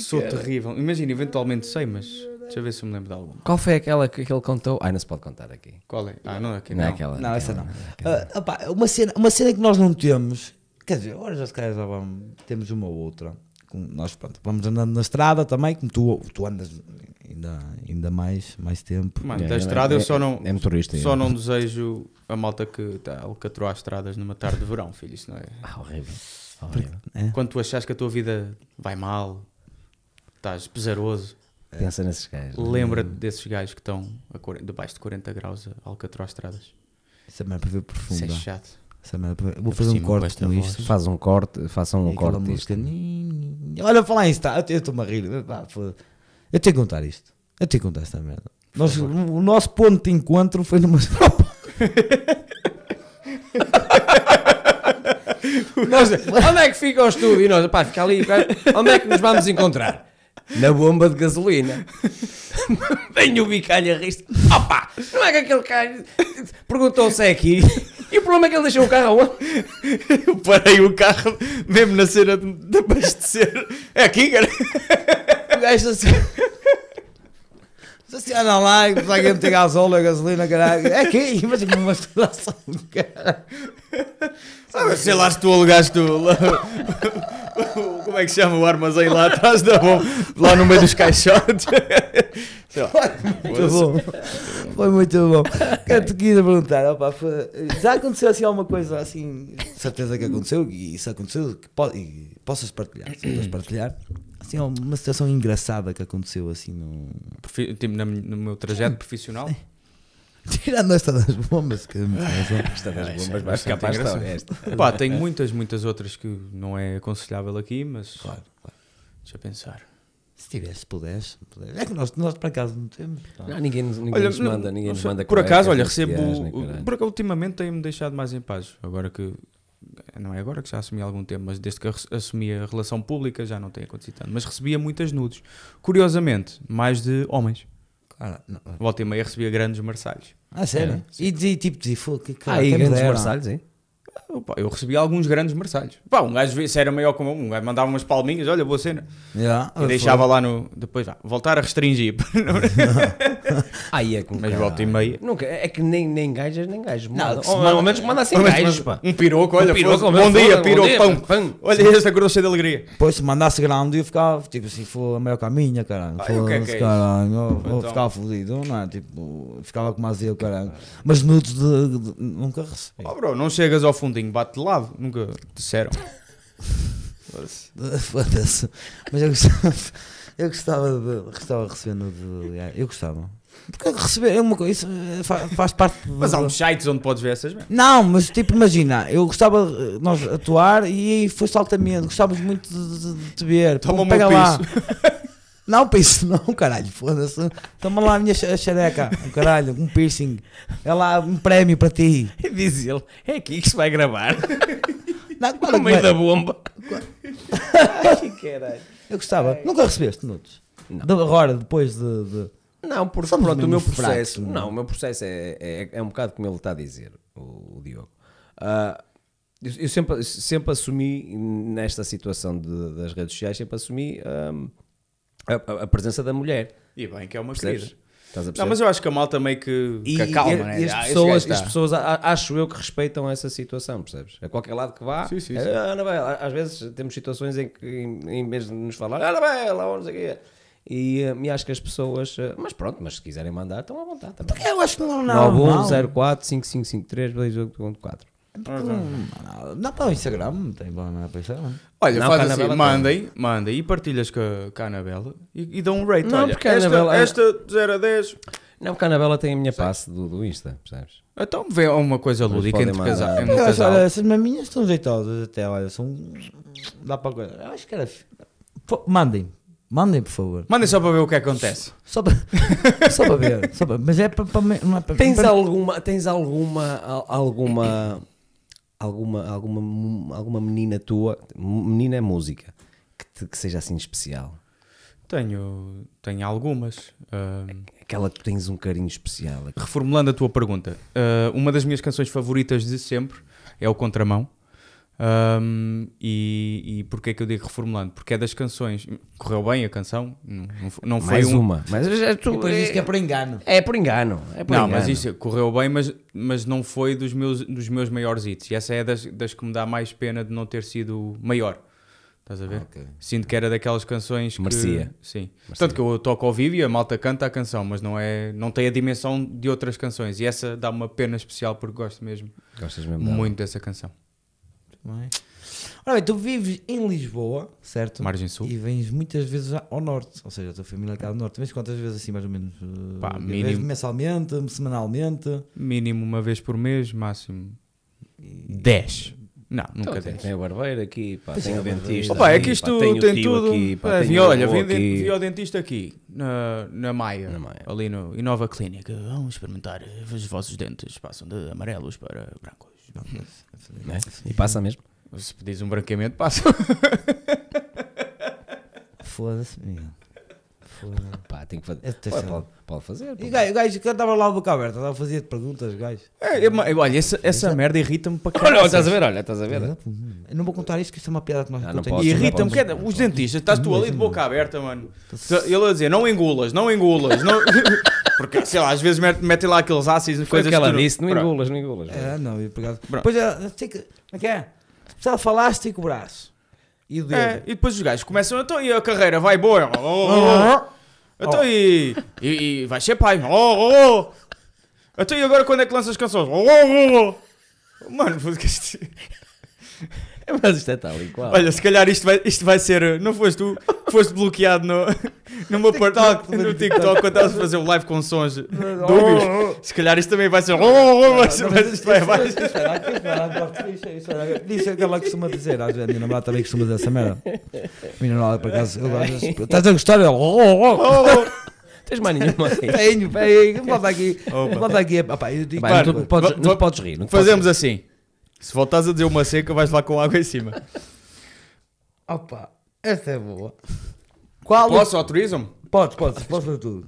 Sou terrível. Imagina, eventualmente sei, mas. Deixa eu ver se eu me lembro de alguma. Qual foi aquela que, ele contou? Ai, não se pode contar aqui. Qual é? Ah, não é aqui. É não, não, é aquela. Não, é aquela, essa ah, não. Aquela. opa, uma, cena, uma cena que nós não temos, quer dizer, agora já se calhar já vamos, temos uma ou outra. Nós pronto, vamos andando na estrada também, como tu, tu andas ainda, ainda mais, mais tempo. Mano, é, da estrada é, eu só não, é, motorista, só não desejo a malta que tá, alcatrou as estradas numa tarde de verão, filho. Isso não é. Ah, horrível. horrível. Porque, Quando tu achas que a tua vida vai mal, estás pesaroso é. Pensa nesses gajos. É? Lembra-te desses gajos que estão debaixo de 40 graus a alcatrostradas. Isso é mesmo para ver profundo. Isso é chato. É vou fazer um corte com isto. Faz um corte, façam um corte. Música. Olha, falar em está, eu estou-me a rir. Eu tenho que contar isto. Eu tenho que contar esta merda. o nosso ponto de encontro foi numa nós, onde é que fica o estúdio? E nós, pá, fica ali, onde é que nos vamos encontrar? na bomba de gasolina. Vem o bicalho a rir Opa, não é que aquele carro. perguntou-se é aqui. E o problema é que ele deixou o carro aonde? Eu parei o carro mesmo na cena de, de abastecer. É aqui, cara. O gajo assim. Se anda lá e conseguem meter gasóleo, gasolina, caralho. É aqui, mas é uma situação, cara. Ah, sei lá se tu alugaste o, como é que chama o armazém lá atrás da bom, lá no meio dos caixotes. Sei lá. Muito bom. Foi muito bom. Eu te queria perguntar, opa, foi, já aconteceu assim alguma coisa assim, certeza que aconteceu, e isso aconteceu, que e possas partilhar, possas partilhar. Assim, uma situação engraçada que aconteceu assim no. Tipo, no meu trajeto profissional? Sim. Tirando esta das bombas, que é ah, esta das bombas vai ficar para é a esta. Pá, tem muitas, muitas outras que não é aconselhável aqui, mas. Claro, claro. Deixa eu pensar. Se tivesse, pudesse, pudesse. É que nós, nós por acaso não temos. Não. É? ninguém ninguém olha, nos manda, ninguém nos manda Por acaso, olha, recebo. Por acaso, ultimamente tem-me deixado mais em paz. Agora que. Não é agora que já assumi algum tempo, mas desde que assumi a relação pública já não tem acontecido tanto. Mas recebia muitas nudes. Curiosamente, mais de homens. Ah, não. Volta e meia recebia grandes marsalhos. Ah, sério? É, e dizia tipo, dizia, que cara, Ah, e grandes marsalhos, hein? Opa, eu recebi alguns grandes mersalhos. Pá, um gajo se era maior como um, gajo mandava umas palminhas, olha, boa cena. Yeah, e deixava foi. lá no. Depois, vá, voltar a restringir. Aí é que Mas volta e meia. Nunca, é que nem, nem gajas, nem gajos. Nada, ao menos manda assim gajos, pá. Um piroco, olha, um piroco, bom dia, piroco, pão. pão. Olha essa grossa de alegria. Depois, se mandasse grande, eu ficava, tipo, assim, foi a maior caminha, caralho. Ai, o que é que é caralho, eu, então. eu ficava fodido, não é? Tipo, ficava com azia caralho. Mas minutos de, de, de, nunca recebi. Oh, bro, não chegas ao fundinho Mourinho bate de lado, nunca disseram. Foda-se. Mas eu gostava, eu gostava de, gostava de receber no de, Eu gostava. Porque receber é uma coisa, isso é, faz, faz parte. Mas há uns sites onde podes ver essas mesmo. Não, mas tipo, imagina, eu gostava de eh, nós atuar e foste altamente, gostávamos muito de, de, de te ver. Toma Pô, pega lá. Não, pense não, caralho. Foda-se. Toma lá a minha xereca, caralho, um piercing. É lá um prémio para ti. É diz ele, é aqui que se vai gravar. Não, no meio da bomba. que Eu gostava. Ai. É. Nunca recebeste nudes? Não. Agora, depois de... de... Não, porque Somos pronto, o meu processo. É? não. o meu processo é, é, é, um bocado como ele está a dizer, o, o Diogo. Uh, eu, eu sempre, sempre assumi, nesta situação de, das redes sociais, sempre assumi. Um, ah, a, a presença da mulher. E bem, que é uma Percebes? Estás a Não, mas eu acho que a malta meio que, que acalma, e, né? E as, ah, pessoas, tá. as pessoas, acho eu, que respeitam essa situação, percebes? A qualquer lado que vá, sim, sim, é, sim. Ah, às vezes temos situações em que, em vez de nos falar, Ana Bela vamos aqui E, eh, e acho que as pessoas, eh, mas pronto, mas se quiserem mandar, estão à vontade também. Eu acho que não, não. 9104 5553 284. Não, dá para o Instagram, não tem é para o Instagram. Olha, não, faz assim, mandem, mandem e partilhas com a, com a Anabela e, e dão um rate. Não, olha, porque esta, Anabela... É- esta 0 a 10. Não, porque a Anabela tem a minha passe do, do Insta, percebes? Então vê uma coisa lúdica entre casal. Entre casal. Olha, essas maminhas estão jeitosas até, olha, são. Dá para coisa. acho que era. Mandem, Mandem, por favor. Mandem só para ver o que acontece. Só para, só para ver. Só para, mas é para, para, não é para, tens, para... Alguma, tens alguma. alguma alguma, alguma, alguma menina tua, menina é música, que, te, que seja assim especial? Tenho, tenho algumas. Uh... Aquela que tens um carinho especial. Aqui. Reformulando a tua pergunta, uh, uma das minhas canções favoritas de sempre é o Contramão. Um, e, e porquê que eu digo reformulando? Porque é das canções. Correu bem a canção? Não, não foi Mais um... uma. Mas já tu, depois diz que é por engano. É por engano. É por não, engano. mas isso correu bem, mas, mas não foi dos meus, dos meus maiores hits. E essa é das, das que me dá mais pena de não ter sido maior. Estás a ver? Ah, okay. Sinto que era daquelas canções que. Merecia. Sim. Marcia. Tanto que eu toco ao vivo e a malta canta a canção, mas não, é, não tem a dimensão de outras canções. E essa dá uma pena especial porque gosto mesmo. Gostas mesmo muito dela. dessa canção. Não é? Ora bem, tu vives em Lisboa, certo? Margem Sul. E vens muitas vezes ao norte, ou seja, a tua família está no norte. Vens quantas vezes assim, mais ou menos? Eh, pá, mínimo, mensalmente, semanalmente? Mínimo uma vez por mês, máximo 10. Não, nunca então, Tem é, o barbeiro é aqui, pá, tem o dentista. Opa, aqui isto tem, tem tudo. Aqui, pá, é, olha, vim, aqui. vi ao dentista aqui, na, na, Maia, na Maia, ali no Inova Clínica. Vamos experimentar os vossos dentes, passam de amarelos para brancos. Né? E passa mesmo. Se pedis um branqueamento, passa. Foda-se, meu. Foda-se. Pá, tem que fazer. Pode, pode, pode fazer. E o gajo, gajo que estava lá a boca aberta, estava a fazer perguntas, gajo. É, eu, eu, olha, essa, essa merda irrita-me para caralho. Olha, estás a ver, olha, estás a ver. Eu não vou contar isto, que isto é uma piada que nós ah, não, não Irrita-me, que os dentistas, estás tu ali de boca aberta, mano. Ele a dizer, não engulas, não engulas, não. Porque, sei lá, às vezes metem lá aqueles ácidos e coisas que ela disse, não engulas, não engulas. É? é, não, eu pegava. Depois, é, como é que é? Se falaste, com o braço. E o dedo. É, e depois os gajos começam, então, e a carreira vai boa? Oh, oh, oh. Então, oh. e, e, e vai ser pai? Oh, oh, oh. Então, e agora quando é que lanças canções? Oh, oh, oh. oh. Mano, Mas isto é tal e qual. Olha, se calhar isto vai, isto vai ser. Eh, não foste tu, foste bloqueado no, meu TikTok, no, no TikTok quando estás a fazer o live com sons. Dúbios. Oh, oh, oh. Se calhar isto também vai ser. mas, isto vai abaixo. Isso é que ela costuma dizer. Às vezes a minha namorada também costuma dizer essa merda. Minha namorada, por acaso, estás a gostar? Ela. Tens mais nenhuma? Tenho, tenho. Bota aqui. Bota aqui. Não podes rir. Fazemos assim. Se voltares a dizer uma seca, vais lá com água em cima. Opa, esta é boa. Qual Posso, o... autorizam-me? Podes, podes, posso fazer tudo.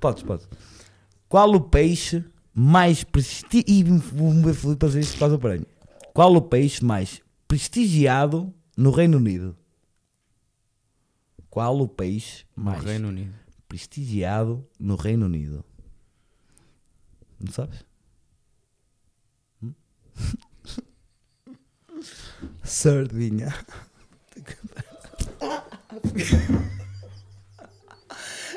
Podes, podes. Qual o peixe mais prestigiado. E vou-me fazer isto por causa prémio. Qual o peixe mais prestigiado no Reino Unido? Qual o peixe mais prestigiado no Reino Unido? Não sabes? Hum? Sardinha.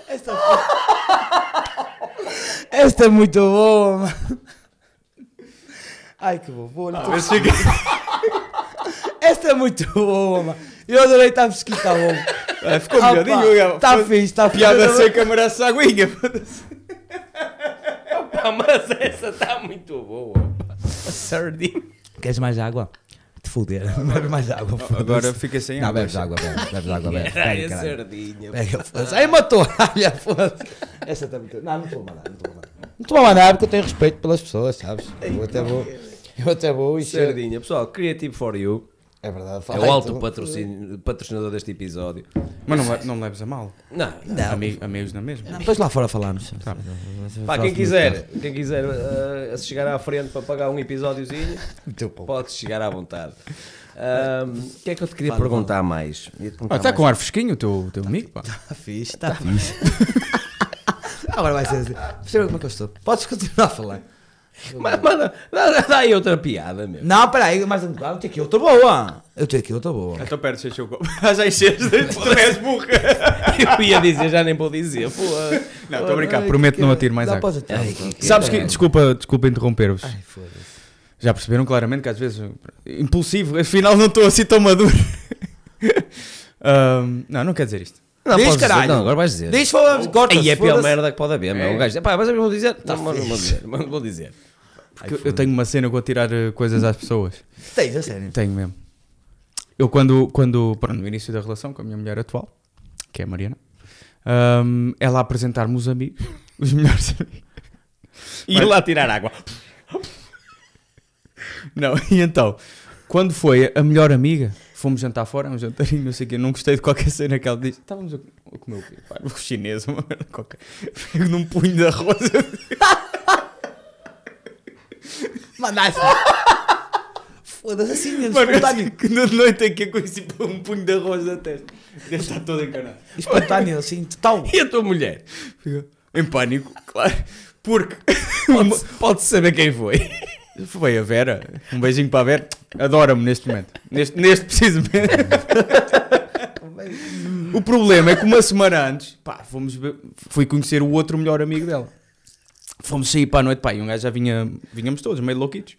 Esta, foi... Esta é muito boa, mano. Ai que bom, ah, tô... cheguei... Esta é muito boa, mano. Eu adorei, está fresquinho, está bom. Ah, ficou ah, melhorzinho, Está fixe, está fixe. Piada seca, merece aguinha. Opa, mas essa está muito boa. Sardinha. Queres mais água? te foder. Bebe mais água. Agora fica sem água. Não, bebes água, bebes, bebes água, bebes. Pega, sardinha. aí Ai, matou. Olha, foda-se. Essa está muito... Não, não estou a mandar, não estou a mandar. Não estou a mandar é porque eu tenho respeito pelas pessoas, sabes? Eu até vou... Eu até vou Sardinha. Pessoal, Creative for You é verdade. É o alto patrocinador deste episódio. Mas não, não me leves a mal. Não, não. Ami, amigos na mesma. Depois lá fora falamos. Tá. Pá, quem quiser, quem quiser uh, eh, se chegar à frente para pagar um episódiozinho, pode chegar à vontade. O que é que eu te queria perguntar não. mais? Está ah, tá mais. com ar fresquinho o teu, teu amigo? Está tá fixe, está fixe. Agora vai ser assim. Perceba como é que eu estou. Podes continuar a falar. Mas, mas, mas outra piada mesmo. Não, peraí, mas eu tenho aqui outra boa. Eu tenho aqui outra boa. estou pera, deixa eu. Já encheste, tu és burra. Eu ia dizer, já nem vou dizer. Pô, não, estou a brincar, prometo que não atiro mais água. Ai, que Sabes que. Desculpa, desculpa interromper-vos. Ai, foda-se. Já perceberam claramente que às vezes. Impulsivo, afinal não estou assim tão maduro. um, não, não quer dizer isto. Não, Diz, caralho. Dizer, não, agora vais dizer. Diz, fala, corta E é pela merda que pode haver, é. meu. O gajo, pá, mas eu vou dizer. Tá, mas não vou dizer, mas não vou dizer. Porque eu tenho uma cena, com a tirar eh, coisas às pessoas. Tens, a sério? Tenho mesmo. Eu quando, quando pronto, no início da relação com a minha mulher atual, que é a Mariana, um, ela apresentar-me os amigos, os melhores amigos, e ir lá tirar água. Não, e então, quando foi a melhor amiga, fomos jantar fora, um jantarinho, não sei o quê, não gostei de qualquer cena que ela disse. Estávamos a, comer o quê? chinês, uma merda qualquer. Pego num punho de arroz. Manás. Foda-se assim mesmo. Mano, espontâneo. Que na noite é que eu conheci um punho de arroz na testa. Deve estar todo encanado. Espontâneo, assim, total. E a tua mulher? em pânico, claro. Porque pode-se pode saber quem foi. Foi a Vera. Um beijinho para a Vera. Adora-me neste momento. Neste, neste preciso momento. o problema é que uma semana antes, pá, fomos, fui conhecer o outro melhor amigo dela. Fomos sair para a noite, pá, e um gajo já vinha, vinhamos todos, meio louquitos.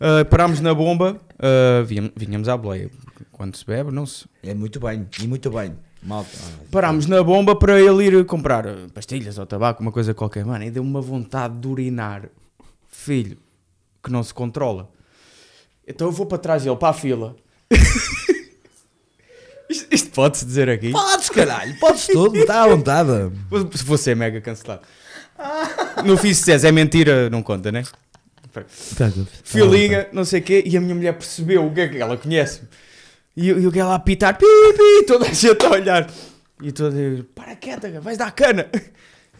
Uh, parámos na bomba, uh, ah, vinhamos à boleia. Quando se bebe, não se. É muito bem, e muito bem. Malta. É parámos na bomba para ele ir comprar ah, pastilhas ou tabaco, uma coisa qualquer. Mano, e deu-me uma vontade de urinar, filho, que não se controla. Então eu vou para trás dele, para a fila. isto, isto pode-se dizer aqui? Podes, caralho, podes tudo, está à vontade. Se você é mega cancelado. Não fiz disseres, é mentira, não conta, né? Tá, tá. Fui liga, tá não sei o quê, e a minha mulher percebeu o que é que ela conhece. E, e o que ela a apitar, pi, pi, toda a gente a olhar. E toda eu, para quieta, vais dar cana.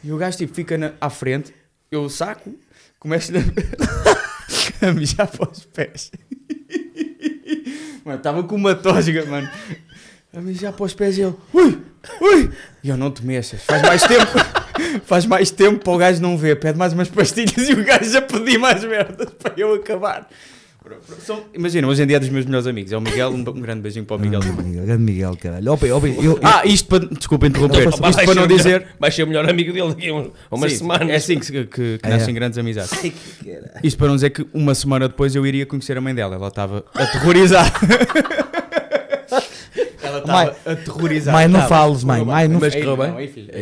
E o gajo tipo fica na, à frente, eu saco, começo a, a mijar para os pés. Mano, estava com uma tosga, mano. A mijar para os pés e eu, ui, ui. E eu, não te mexas, faz mais tempo. Faz mais tempo para o gajo não ver. Pede mais umas pastilhas e o gajo já pedir mais merdas para eu acabar. imagina, hoje em dia é dos meus melhores amigos. É o Miguel, um, um grande beijinho para o Miguel. Ah, grande Miguel, caralho. Opa, opa, eu, eu, ah, isto para. Desculpa interromper. isto para não dizer. Melhor, vais ser o melhor amigo dele daqui a um, umas Sim, semanas. É assim que, que, que ah, nascem é. grandes amizades. Ai, isto para não dizer que uma semana depois eu iria conhecer a mãe dela. Ela estava aterrorizada. ela estava aterrorizada. Mãe, não fales, mãe. Mas correu bem?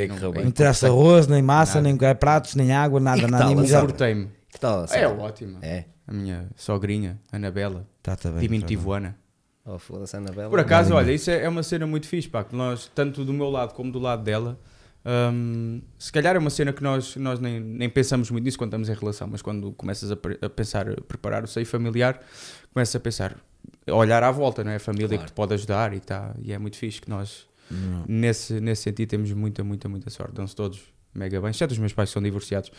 correu bem. Não é, interessa arroz, nem massa, nem é, pratos, nem água, nada, nada. Eu portei-me. Que tal? É ótimo. É. A minha sogrinha, Anabela. Está-te tá bem. Tipo tá Ana. Oh, foda-se, Anabela. Por acaso, olha, isso é, é uma cena muito fixe, pá. Que nós, tanto do meu lado como do lado dela... Um, se calhar é uma cena que nós, nós nem, nem, pensamos muito nisso quando estamos em relação, mas quando começas a, a pensar, a preparar o seio familiar, começas a pensar: olhar à volta, não é? A família claro. que te pode ajudar e, tá, e é muito fixe que nós, nesse, nesse sentido, temos muita, muita, muita sorte. Dão-se todos mega bem, exceto os meus pais que são divorciados,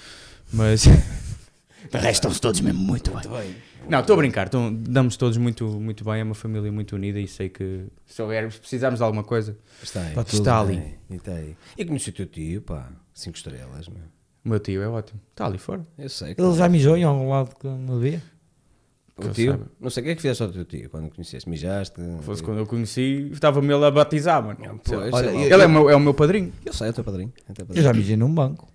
mas. Restam-se todos mesmo muito bem. Muito bem. Não, estou a brincar, então, damos todos muito, muito bem, é uma família muito unida e sei que se houvermos, precisarmos de alguma coisa, está, aí. está, está ali. e Está aí. E conheci o teu tio, pá, 5 estrelas, meu. O meu tio é ótimo, está ali fora. Eu sei. que Ele já mijou em algum lado que não havia? o tio? Sabe. Não sei, o que é que fizeste ao teu tio quando o conheceste? Mijaste? Fosse quando eu conheci, estava-me ele a batizar, mano. Olha, ele é, o meu, é o meu padrinho. Eu sei, é o teu padrinho. É teu padrinho. Eu já mijei num banco.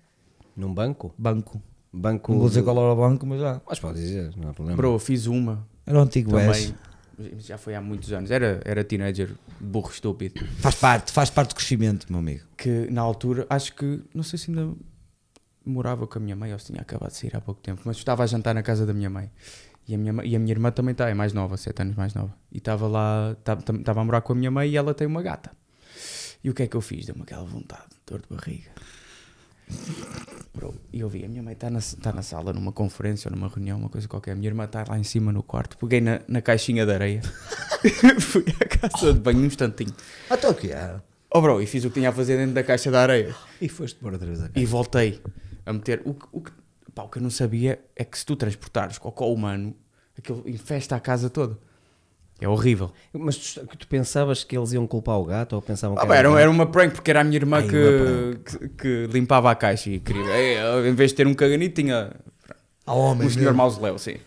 Num banco? Banco. Banco. Não vou dizer qual era o banco, mas já. Mas pode dizer, não há problema. Bro, fiz uma. Era um antigo Também, Já foi há muitos anos. Era, era teenager, burro estúpido. Faz parte, faz parte do crescimento, meu amigo. Que na altura, acho que, não sei se ainda morava com a minha mãe ou se tinha acabado de sair há pouco tempo, mas estava a jantar na casa da minha mãe. E a minha, e a minha irmã também está, é mais nova, 7 anos mais nova. E estava lá, estava tá, a morar com a minha mãe e ela tem uma gata. E o que é que eu fiz? Deu-me aquela vontade, dor de barriga. e eu vi, a minha mãe está na, tá na sala, numa conferência ou numa reunião, uma coisa qualquer. A minha irmã está lá em cima no quarto. Peguei na, na caixinha de areia, fui à casa oh. de banho um instantinho. Até o que é? Oh, bro, e fiz o que tinha a fazer dentro da caixa de areia. E foste embora outra vez a casa. E voltei a meter. O, o, Pá, o que eu não sabia é que se tu transportares cocó humano, aquilo infesta a casa toda. É horrível. Mas tu, tu, pensavas que eles iam culpar o gato ou pensavam ah, era, era, uma prank porque era a minha irmã Ai, que, que, que, limpava a caixa e queria. Eh, eh, em vez de ter um caganito, tinha oh, um senhor mausoléu, sim.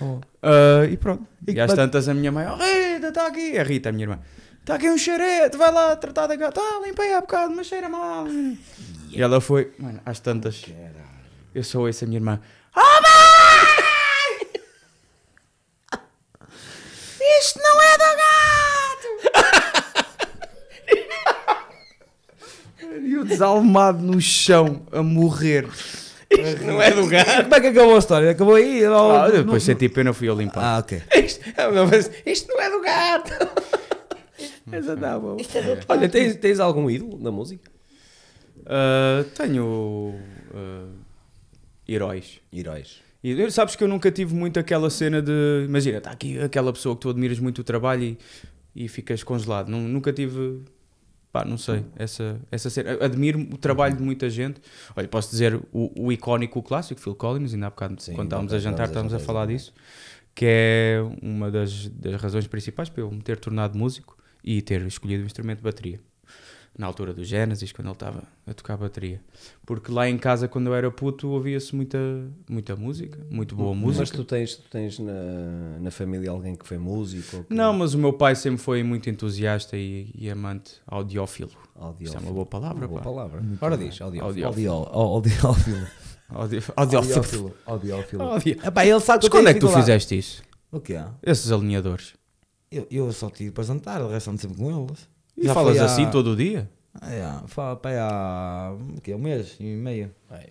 Oh. Uh, e pronto. E, e às tantas a minha mãe, oh, Rita, está aqui. A é Rita, a minha irmã, está aqui um xerete, vai lá tratar da gata. Ah, limpei há bocado, mas cheira mal. Yeah. E ela foi, mano, às tantas. Eu só ouço a minha irmã. Oh mãe! Isto não é do gato! e o desalmado no chão a morrer. Isto não é do gato. Como é que acabou a história? Acabou aí? Ah, não, depois não, senti pena, fui a limpar. Ah, ok. Isto, é isto não é do gato. bom. É Olha, tens, tens algum ídolo na música? Uh, tenho. Uh, Heróis. Heróis. E sabes que eu nunca tive muito aquela cena de. Imagina, está aqui aquela pessoa que tu admiras muito o trabalho e, e ficas congelado. Nunca tive. Pá, não sei. Essa, essa cena. Admiro o trabalho de muita gente. Olha, posso dizer o, o icónico, o clássico, Phil Collins, ainda há bocado, Sim, quando estávamos a jantar, estávamos a, falar disso, que é uma das, das razões principais para eu me ter tornado músico e ter escolhido o instrumento de bateria na altura do Genesis, quando ele estava a tocar bateria. Porque lá em casa, quando eu era puto, ouvia-se muita, muita música, muito boa música. Mas tu tens, tu tens na, na família alguém que foi músico? Que... Não, mas o meu pai sempre foi muito entusiasta e, e amante audiófilo. audiófilo. Isso é uma boa palavra, uma boa pá. palavra. Ora diz, audiófilo. Audiófilo. audiófilo. Audiófilo. Audiófilo. audiófilo. audiófilo. Ah, Epá, ele sabe Mas quando é que tu lá? fizeste isso? O que é? Esses alinhadores. Eu, eu só tive para jantar, o resto ando sempre com eles. E Já falas assim há... todo dia? É, fala para é há é um mês e meio. É.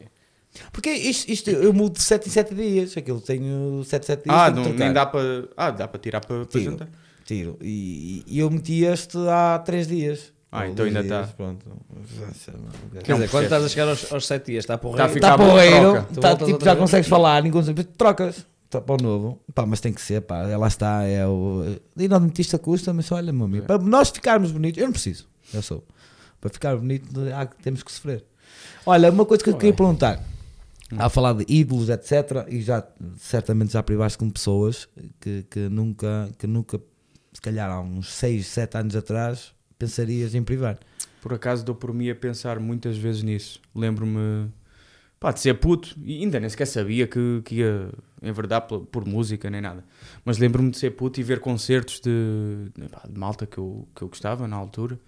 Porque isto, isto, eu mudo de 7 em 7 dias, aquilo tenho 7 7 dias. Ah, não, nem dá para. Ah, dá tirar para, para jantar. Tiro. E, e, eu meti este há 3 dias. Ah, então ainda está. Pronto. Quer dizer, quando estás a chegar aos, 7 dias, está porreiro. Está, porreiro, tá, tá, tá tipo, já consegues falar, ninguém consegues, trocas está para o novo, pá, mas tem que ser, pá, é, lá está, é o. e não dentista custa, mas olha, meu amigo, é. para nós ficarmos bonitos, eu não preciso, eu sou. Para ficar bonito, temos que sofrer. Olha, uma coisa que eu queria é. perguntar. Hum. Há a falar de ídolos, etc. E já certamente já privaste com pessoas que, que nunca, que nunca, se calhar há uns 6, 7 anos atrás, pensarias em privar. Por acaso dou por mim a pensar muitas vezes nisso. Lembro-me pá, de ser puto, e ainda nem sequer sabia que, que ia enverdar por, por música nem nada. Mas lembro-me de ser puto e ver concertos de, pá, de malta que eu, que eu gostava na altura.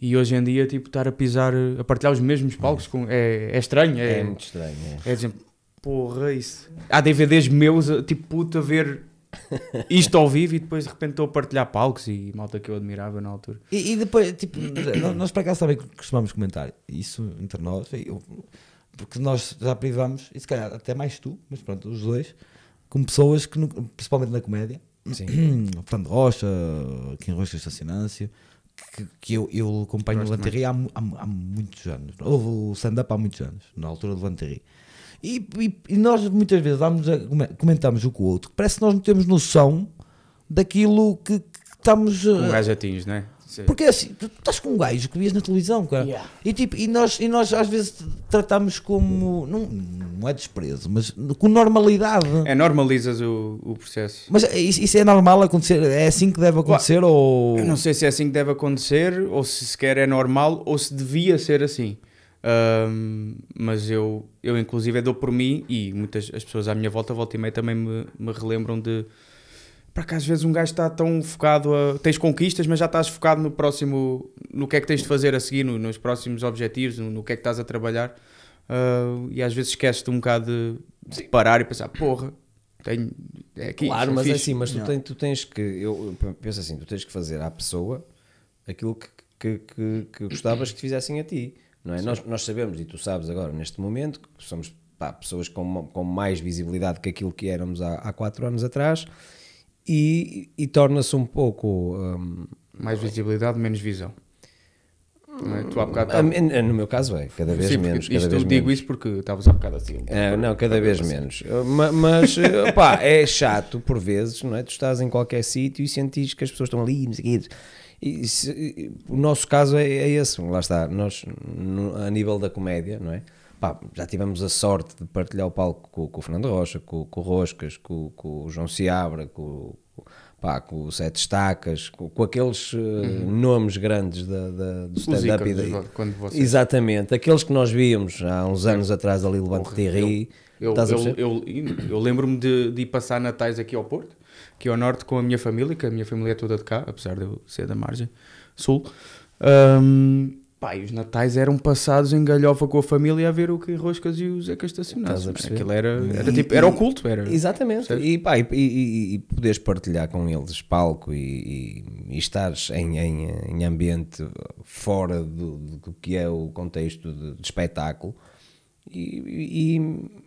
E hoje em dia, tipo, estar a pisar, a partilhar os mesmos palcos com, é, é estranho. É, é, muito estranho. É, é dizer, porra, isso. Há DVDs meus, eh, tipo, puto, a ver isto ao vivo e depois de repente estou a partilhar palcos e malta que eu admirava na altura. E, e depois, tipo, nós para cá sabem que costumamos comentar isso entre nós. Eu, porque nós já privamos, e se calhar até mais tu, mas pronto, os dois, com pessoas que, principalmente na comédia, Fernando Rocha, Kim Rocha Estacinâncio, que, que eu, eu acompanho o Lanterry há, há, há, muitos anos. Houve o stand-up há muitos anos, na altura do Lanterry. E, e, e, nós muitas vezes vamos a, comentamos um com o outro, parece que nós não temos noção daquilo que, que estamos. Como eh, gajo atinge, não é? Porque é assim, tu estás com um gajo que vias na televisão, cara. Yeah. E, tipo, e, nós, e nós às vezes tratamos como. Não, não é desprezo, mas com normalidade. É, normalizas o, o processo. Mas é, isso, isso é normal acontecer? É assim que deve acontecer? Uá, ou... Não sei se é assim que deve acontecer, ou se sequer é normal, ou se devia ser assim. Um, mas eu, eu, inclusive, dou por mim e muitas as pessoas à minha volta, volta e meia, também me, me relembram de porque às vezes um gajo está tão focado a. Tens conquistas, mas já estás focado no próximo. no que é que tens de fazer a seguir, no, nos próximos objetivos, no, no, que é que estás a trabalhar. Uh, e às vezes esqueces-te um bocado de, de parar e pensar, porra, tenho. É aqui, claro, mas é assim, mas tu, tens tu, tens que. Eu penso assim, tu tens que fazer à pessoa aquilo que, que, que, que gostavas que te fizessem a ti. Não é? nós, nós sabemos, e tu sabes agora, neste momento, que somos pá, pessoas com, com mais visibilidade que aquilo que éramos há, há quatro anos atrás e, e torna-se um pouco. Um, mais visibilidade, menos visão. É? Tu há bocado, No meu caso é, cada vez Sim, menos. Cada isto vez eu digo menos. isso porque estavas há bocado assim. Ah, não, cada vez assim. menos. Ah, mas eh, pá, é chato por vezes, não é? Tu estás em qualquer sítio e sentes que as pessoas estão ali, não sei o o nosso caso é, é esse, lá está. Nós, no, a nível da comédia, não é? pá, já tivemos a sorte de partilhar o palco com, com o Fernando Rocha, com, com o Roscas, com, com, o João Seabra, com, pá, com o Sete Estacas, com, com aqueles eh, uhum. nomes grandes da, da, do stand-up. Vocês... Exatamente, aqueles que nós víamos há uns é. anos atrás ali, no Thierry. Eu, eu, eu, eu lembro-me de, de ir passar natais aqui ao Porto, aqui é ao Norte, com a minha família, que a minha família é toda de cá, apesar de eu ser da margem sul. Um, Pá, e os natais eram passados em galhofa com a família a ver o que Roscas e o Zeca estacionados. É? Aquilo era, era, e, tipo, era e, o culto. Era, exatamente. E, pá, e, e, e, poderes partilhar com eles palco e, e, estares em, em, em ambiente fora do, do, que é o contexto de, de espetáculo e,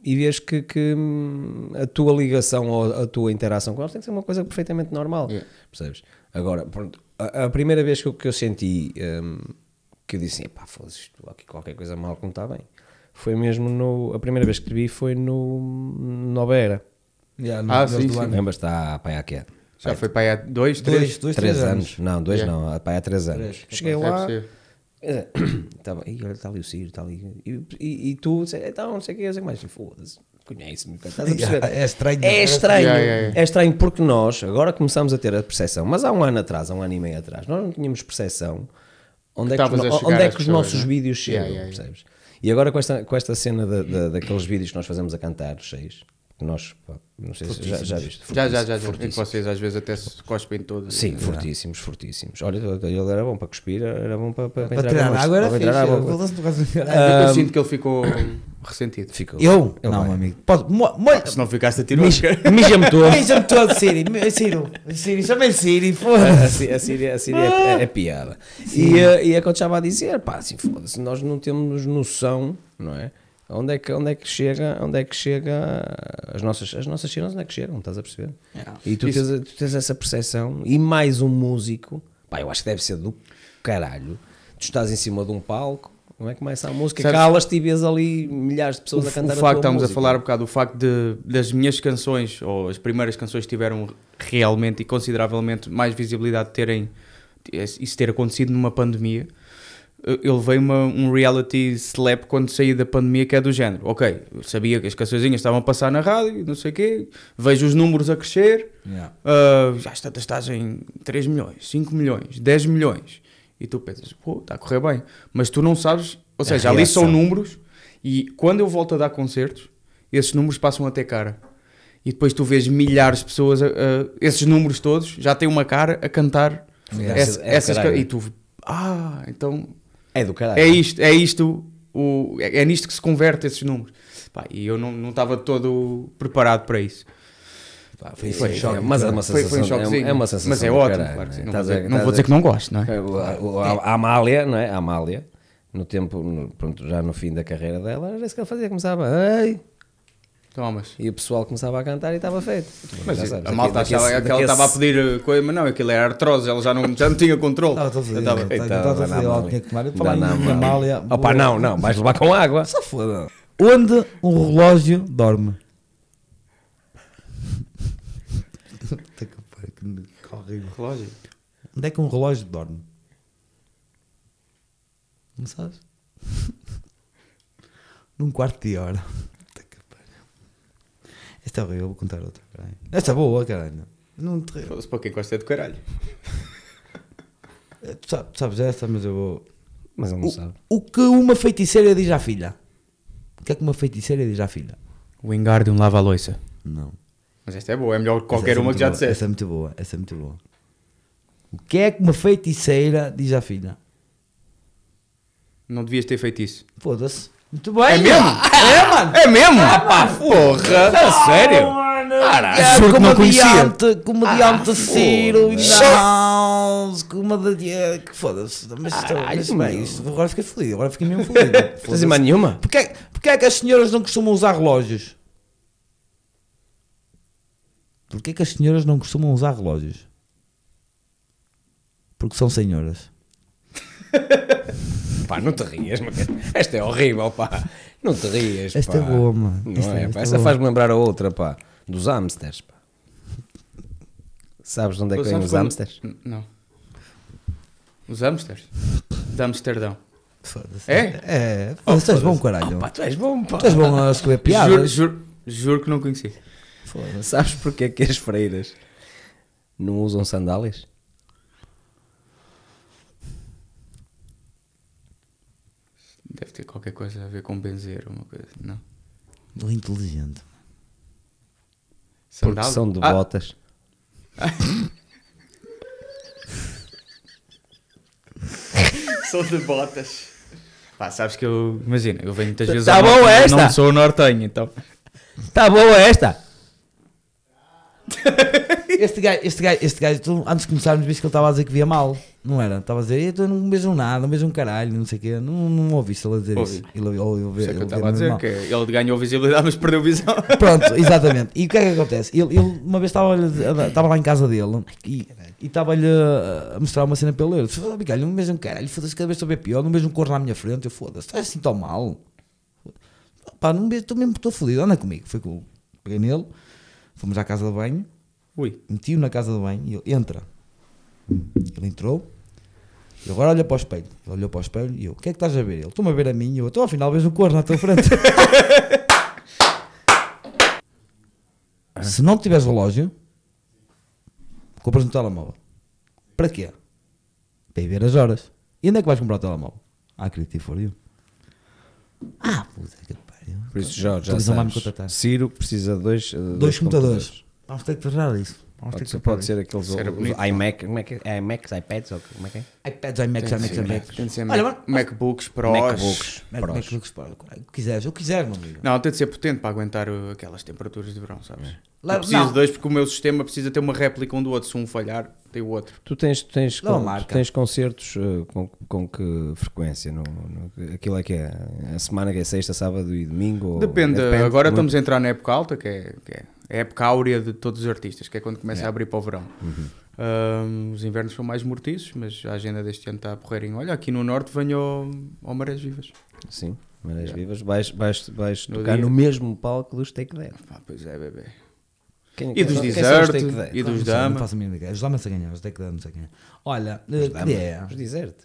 e, e vês que, que, hum, a tua ligação ou a tua interação com eles tem que ser uma coisa perfeitamente normal. Yeah. Percebes? Agora, pronto, a, a primeira vez que eu, que eu senti. Um, que eu disse, assim, pá, foda-se, isto aqui qualquer coisa mal como está bem. Foi mesmo no. A primeira vez que escrevi foi no Nova Era. Yeah, no, ah, sim, sim. Lembras? Está, apanhar aqui é. Já ah, foi para há dois, três, dois, dois, três, três anos. anos. Não, dois yeah. não, para é há três anos. Três. Cheguei é lá. Estava, e olha, está ali o Ciro, está ali. E, e, e tu, então, não sei o que, não mas mais. Foda-se, conhece-me. É estranho. É estranho. é estranho porque nós agora começamos a ter a percepção, mas há um ano atrás, há um ano e meio atrás, nós não tínhamos percepção onde, que é, que no, onde é que, os pessoas, é nossos né? vídeos chegam, yeah, yeah, yeah. E agora com esta, com esta cena de, de, daqueles vídeos que nós fazemos a cantar, os seis, que nós, pá, não sei se já, já viste. Já, já, já, já. É que vocês às vezes até se cospem todos. Sim, né? fortíssimos, fortíssimos. Olha, ele era bom para cuspir, era bom para, para, para, para tirar água. Para tirar água. Eu sinto que ele ficou... Ressentido. Ficou. Eu? não, amigo. Pode, mo, mo, ah, se não ficaste a tiro Mija-me todo. Mija-me todo, Siri. Ciro. Siri, chama-lhe Siri. Foda-se. A, a, Siri, a Siri é, ah. é, é, piada. E, eh, e é que eu estava a dizer, pá, assim, foda-se, nós não temos noção, não é? Onde é que, onde é que chega, onde é que chega as nossas, as nossas cenas, onde é que chegam, estás a perceber? É. E tu tens, tu tens, essa percepção e mais um músico, pá, eu acho que deve ser do caralho. Tu estás em cima de um palco não é? Começa a música, Sabes, calas-te e vês ali milhares de pessoas o, a cantar o facto, a estamos música. a falar um bocado do facto de, das minhas canções, ou as primeiras canções tiveram realmente e consideravelmente mais visibilidade de terem, isso ter acontecido numa pandemia. Eh, eu levei uma, um reality slap quando saí da pandemia que é do género. Ok, sabia que as cançõezinhas estavam a passar na rádio, não sei o quê, vejo os números a crescer, yeah. uh, já estás, estás em 3 milhões, 5 milhões, 10 milhões e tu pensas, pô, está a correr bem. Mas tu não sabes, ou seja, ali são números e quando eu volto a dar concertos, esses números passam até cara. E depois tu vês milhares de pessoas, esses números todos, já têm uma cara a cantar é, essa, é essas E tu, ah, então. É do caralho. É isto, é isto, o, é, é nisto que se converte esses números. Pá, e eu não estava todo preparado para isso. Pá, foi, foi, choque, é mas é uma sensação. Foi, é um choquezinho. É, uma sensação. Mas é ótimo, caralho, claro que sim. Não, é? vou dizer, não vou dizer, que não gosto, não é? A, Amália, não é? A Amália, no tempo, no, pronto, já no fim da carreira dela, era isso que ela fazia, começava. Ei! Tomas. E o pessoal começava a cantar e estava feito. Mas sabes, a malta daqui, achava que ela estava a pedir eh, coisa, mas não, aquilo era artrose, ela já não, já não tinha controle. Estava a fazer, estava a fazer, ela tinha que tomar. Eu falava em Amália. Opa, não, não, vais levar com água. Só foda. Onde um relógio dorme? Puta que pariu, que horrível. Relógio? Onde é que um relógio dorme? Não sabes? Num quarto de hora. Puta que pariu. Esta é horrível, vou contar outra. Caralho. Esta é boa, caralho. Não te se para quem gosta é caralho. Tu sabes, sabes esta, mas eu vou. Mas ele não O- sabe. O que uma feiticeira diz à filha? O que é que uma feiticeira diz à filha? O engarde um lava a loiça. Não. Mas esta é boa, é melhor que qualquer é uma que já boa, disseste. Essa é muito boa, essa é muito boa. O que é que uma feiticeira diz à filha? Não devias ter feito isso. Foda-se. Muito bem. É mesmo? É, é mano. É mesmo? É, ah, pá, porra. Ah, sério? Caralho, é, juro que não conhecia. Comediante ah, Ciro Hinaus, comediante. Que foda-se. Mas ah, isto, bem, isto, agora fiquei feliz Agora fiquei mesmo fodido. Não tens nenhuma? Porquê, porquê é que as senhoras não costumam usar relógios? Porquê que as senhoras não costumam usar relógios? Porque são senhoras. pá, não te rias, mas esta é horrível, pá. Não te rias, esta é pá. é boa, mano. Não esta, é, é esta pá. É essa faz-me lembrar a outra, pá. Dos hamsters, pá. Sabes onde é que vêm os hamsters? Não. Os hamsters? De Amsterdão. Foda-se. É? É. Oh, tu és bom, caralho. Oh, pá, tu és bom, pá. Tu és bom a escrever piadas. Juro, juro, juro que não conheci. Foda, sabes porque é que as freiras não usam sandálias? Deve ter qualquer coisa a ver com benzer, uma coisa, não? Ele é inteligente. Porque são de ah. botas. são de botas. Pá, sabes que eu. Imagina, eu venho muitas tá vezes. Tá ao bom norte, esta! Não sou nortenho, então. Tá boa esta! este gajo, este gajo, este gajo tu, antes de começarmos, viste que ele estava a dizer que via mal, não era? Estava a dizer, eu não vejo nada, não vejo um caralho, não sei o quê. Não, não ouviste ele a dizer Ouvi. isso. Ele, ele, ele a dizer que ele ganhou visibilidade, mas perdeu visão. Pronto, exatamente. E o que é que acontece? Ele, ele uma vez estava, estava lá em casa dele e estava-lhe a mostrar uma cena pelo ele. Foda-se, caralho, não vejo um caralho, foda-se, cada vez estou bem pior, não vejo um corno na minha frente. Eu foda-se, estás assim tão mal. Pá, não vejo, estou mesmo, estou fodido, anda comigo. Foi com, peguei nele. Fomos à casa de banho, Ui. meti-o na casa de banho e ele entra. Ele entrou, eu agora olha para o espelho. Ele olhou para o espelho e eu, o que é que estás a ver? Ele, estou-me a ver a mim. E eu, então afinal vejo o corno na tua frente. Se não tiveres relógio, compras um telemóvel. Para quê? Para ir ver as horas. E onde é que vais comprar o telemóvel? Ah, acredito que for eu. Ah, puta, é por isso já, já televisão Ciro precisa de dois, eh, dois, dois computadores. computadores. Vamos ter que tornar isso. pode, ser, pode ser aqueles os, os iMac, como é que é? iMacs, iPads ou como é que é? iPads, iMacs, iMacs, iMacs. Tem de ser Olha, Mac, MacBooks Pro MacBooks MacBooks Pro. O quiseres, o quiser, meu amigo. Não, tem de ser potente para aguentar uh, aquelas temperaturas de verão, sabes? É. preciso não. de dois porque o meu sistema precisa ter uma réplica um do outro. Se um falhar, tem o outro. Tu tens, tu tens, tu tens concertos uh, com, com que frequência? No, no, aquilo é que é? A semana que é sexta, sábado e domingo? Depende, ou, é agora estamos a é- entrar na época alta, que é, que é a época áurea de todos os artistas, que é quando começa é. a abrir para o verão. Uhum. Uh, os invernos são mais mortiços, mas a agenda deste ano está a porreirinho. Olha, aqui no Norte venho ao, ao Marés Vivas. Sim, Marés Vivas. Vais, vais, vais no tocar dia. no mesmo palco dos Take That. Ah, pois é, bebê. Quem, é e dos quem Desert, e dos Dama. Não faço a minha ideia. Os Dama a ganhar, os Tech Dama a ganhar. É. Olha, eh, que é? Os Desert.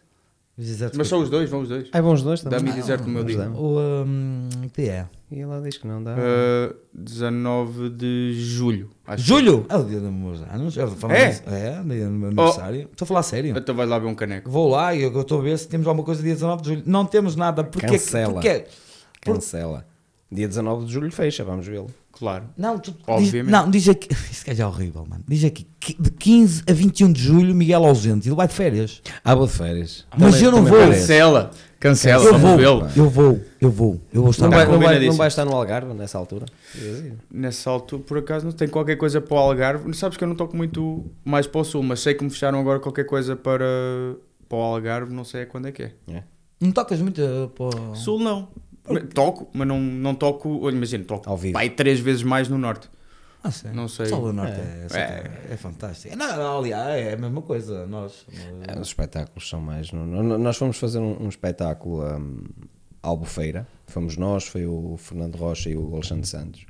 Mas são os dois, vão os dois. Ah, vão os dois também. Dá-me dizer como eu digo. O um, que é? E ela diz que não dá. Uh, 19 de julho. É. julho? Que... É o dia dos meus anos. é? É, dia do meu aniversário. Oh. Estou a falar sério. Então vais lá ver um caneco. Vou lá e eu estou a ver se temos alguma coisa dia 19 de julho. Não temos nada. Porque Cancela. Porque, Cancela. Cancela. Dia 19 de julho fecha, vamos vê-lo. Claro. Não, tu, Obviamente. Diz, não, diz aqui. Isso que é horrível, mano. Diz aqui, de 15 a 21 de julho, Miguel ausente. Ele vai de férias. Ah, vou de férias. Mas também, eu não vou. Parece. Cancela. Cancela, eu vou, eu vou, eu vou, eu vou estar não, vai, não, vai, não vai estar no Algarve nessa altura? Nessa altura, por acaso, não tem qualquer coisa para o Algarve. Sabes que eu não toco muito mais para o Sul, mas sei que me fecharam agora qualquer coisa para, para o Algarve, não sei é quando é que é. é. Não tocas muito eh, para o Sul, não. Toco, mas não, não toco, imagina, toco Ao vivo. pai três vezes mais no norte. Ah, sim. Não sei. Só o Norte é, é, é, é fantástico. Não, não, aliás, é a mesma coisa. Nós, nós... É, eh, os espetáculos são mais. Nós fomos fazer um, um espetáculo um, Albufeira. Fomos nós, foi o Fernando Rocha e o Alexandre Santos.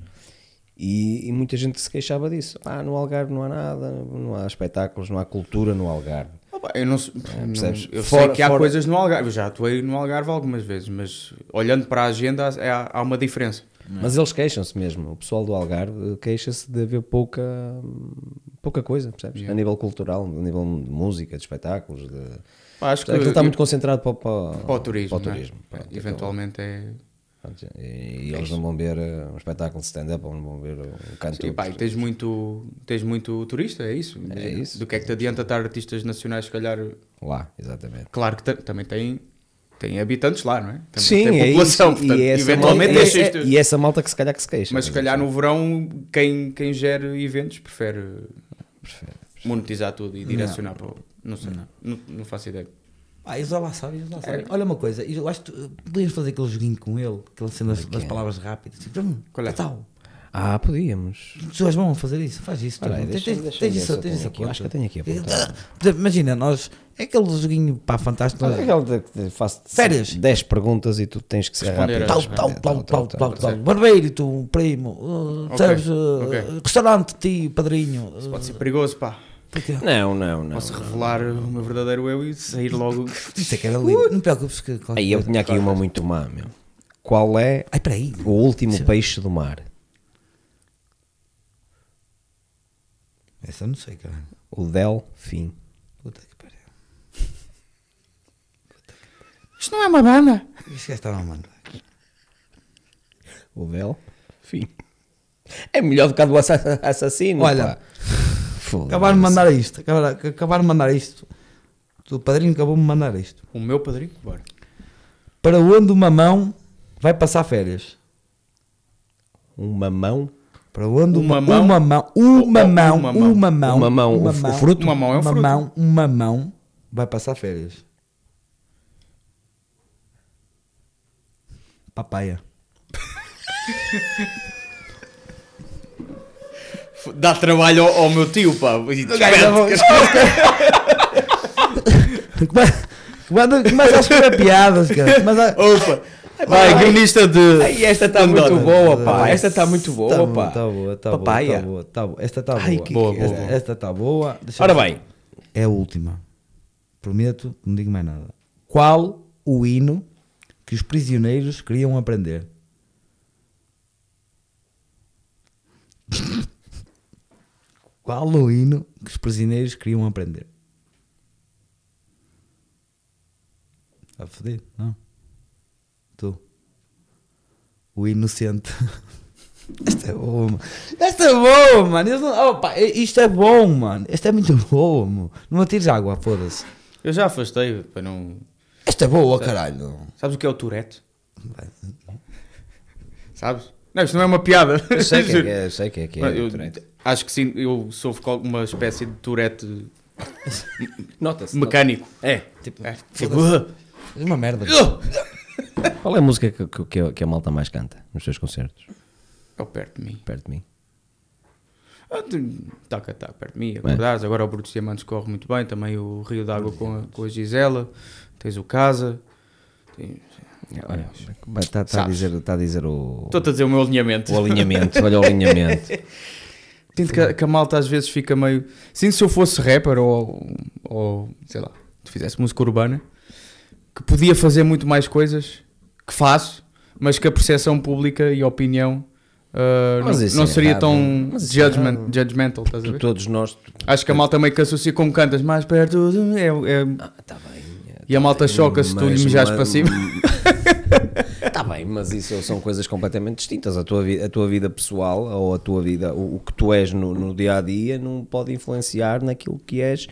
E, e, muita gente se queixava disso. Ah, no Algarve não há nada, não há espetáculos, não há cultura no Algarve. Eu não, é, percebes? Não, eu fora, sei que há fora... coisas no Algarve, eu já atuei no Algarve algumas vezes, mas olhando para a agenda é, há, uma diferença. É. Mas eles queixam-se mesmo, o pessoal do Algarve queixa-se de haver pouca, pouca coisa, percebes? Yeah. A nível cultural, a nível de música, de espetáculos, de... acho que aquilo está muito concentrado para, para, para o turismo. Para o é? turismo Eventualmente é, Pronto, e, e é eles não vão ver eh, um espetáculo de stand-up ou não vão ver eh, um canto. Sim, pá, e tens muito, tens muito turista, é isso? É isso. Do que é que te adianta estar artistas nacionais, se calhar. Lá, exatamente. Claro que também tem tem habitantes lá, não é? Tem, Sim, tem população, é isso. Portanto, e é essa eventualmente malta, é, é isso E essa malta que se calhar que se queixa. Mas se calhar assim. no verão, quem, quem gera eventos prefere, prefere, prefere. monetizar tudo e direcionar não. para o... Não sei, não, não, não faço ideia sabem, isolação, isolação. É. Olha uma coisa, eu acho que eh, podíamos fazer aquele joguinho com ele, aquele sendo as palavras rápidas. Tipo, hum, Qual é? tal? Ah, podíamos. Pessoas vão fazer isso, faz isso. Olha, deixa, tens, deixa tens isso, aqui. Acho que eu tenho aqui a Imagina, nós. É aquele joguinho pá, fantástico. É aquele que faço Férias. 10 perguntas e tu tens que ser rápido. Tal, tal, tal, tal, tal, tal. Barbeiro, tu, primo. Uh, okay. Sabes, uh, okay. restaurante, ti, padrinho. Isso pode uh, ser perigoso, pá não, não, não. Posso revelar o meu verdadeiro eu e sair logo. É Isso é que era uh! lindo. Não te preocupes que. Aí eu tinha aqui uma muito má, meu. Qual é Ai, peraí. o último peixe do mar? Essa eu não sei, cara. O Delfim. Puta que pariu. Isto não é uma banda? Isto que é uma banda. O Delfim. É melhor do que a do assassino. Olha. Pá. Acabaram de mandar isto. Acabaram, acabaram de mandar isto. O padrinho acabou de mandar isto. O meu padrinho? Bora. Para onde o mamão vai passar férias? Um mamão? Para onde o mão? Uma mamão. Um é mamão. Um mamão. Um mamão. O fruto? Um mamão é um fruto. Mamão, um mamão vai passar férias. Papaya. dá trabalho ao, ao meu tio, pá. E Começa a escolher piadas, cara. Mas a... Opa! Vai, guionista de. Ai, esta tá está tá muito boa, tá pá. Esta está muito boa, pá. Está boa, está boa. Está boa, boa. Esta está boa. que boa, é boa. Esta está boa. Deixa Ora bem. É a última. Prometo, não digo mais nada. Qual o hino que os prisioneiros queriam aprender? Qual o hino que os prisioneiros queriam aprender? Está fodido? Não? Tu? O inocente. Esta é boa, mano. Esta é boa, mano. Não, opa, isto é bom, mano. Esta é muito boa, mano. Não atires água, foda-se. Eu já afastei para não. Esta é boa, Sabe, caralho. Sabes o que é o Tourette? Sabes? Não, isto não é uma piada. Eu sei que é, que é, sei que é, que é eu, Acho que sim, eu sofro uma espécie de Tourette Nota-se. mecânico. É, tipo, é. É uma merda. Qual é a música que, que, que a malta mais canta nos seus concertos? É o perto de mim. Perto de mim. tá de- Taca, perto de mim, é. acordares. Agora o Bruto Diamantes corre muito bem. Também o Rio d'Água com a, com a Gisela. Tens o Casa. Tens- é, Olha, Está é, tá a dizer, tá a dizer o, Estou-te a dizer o meu alinhamento. o alinhamento. Olha o alinhamento. Sinto que a, que a, malta às vezes fica meio. Sinto se eu fosse rapper ou, ou sei lá, fizesse música urbana, que podia fazer muito mais coisas que faço, mas que a percepção pública e a opinião uh, não, não é seria errado. tão é judgment, é judgmental, estás a ver? Todos nós. Acho que a malta meio que associa como cantas mais perto. É, é... Ah, tá bem. É, e tá a malta choca-se tu lhe mejares para cima. Está bem, mas isso são coisas completamente distintas. A tua, vida, a tua vida pessoal ou a tua vida, o, o que tu és no, no, dia a dia, não pode influenciar naquilo que és.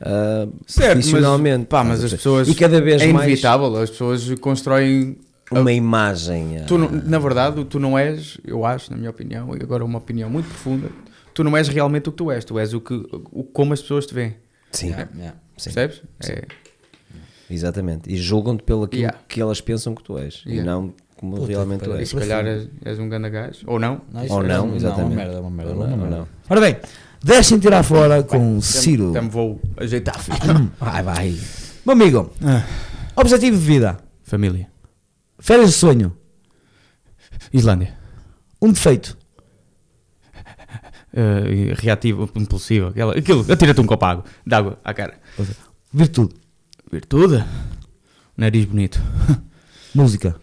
Uh, certo, profissionalmente, mas, pá, mas as pessoas e cada vez é mais... inevitável. As pessoas constroem uma imagem. Ah. Tu, na verdade, tu não és, eu acho, na minha opinião, e agora uma opinião muito profunda, tu não és realmente o que tu és, tu és o que o, como as pessoas te veem. Sim. Yeah, é, é. Percebes? Sim. É, Exatamente. E julgam-te pelo aquilo Yeah. que elas pensam que tu és Yeah. e não como Puta realmente tu és. se calhar és, és um ganda gajo. Ou não. Não, é é é Ou não, exatamente. uma merda, uma merda, Ou não, ou merda. não. Ora bem, deixem tirar fora com Ciro. Também vou ajeitar. filho. Vai, vai. Meu amigo, ah. objetivo de vida, Família. férias de sonho, Islândia. um defeito. Uh, impulsivo aquilo. Atira-te um copo água, de água à cara. Virtude. Virtude. Nariz bonito. Música.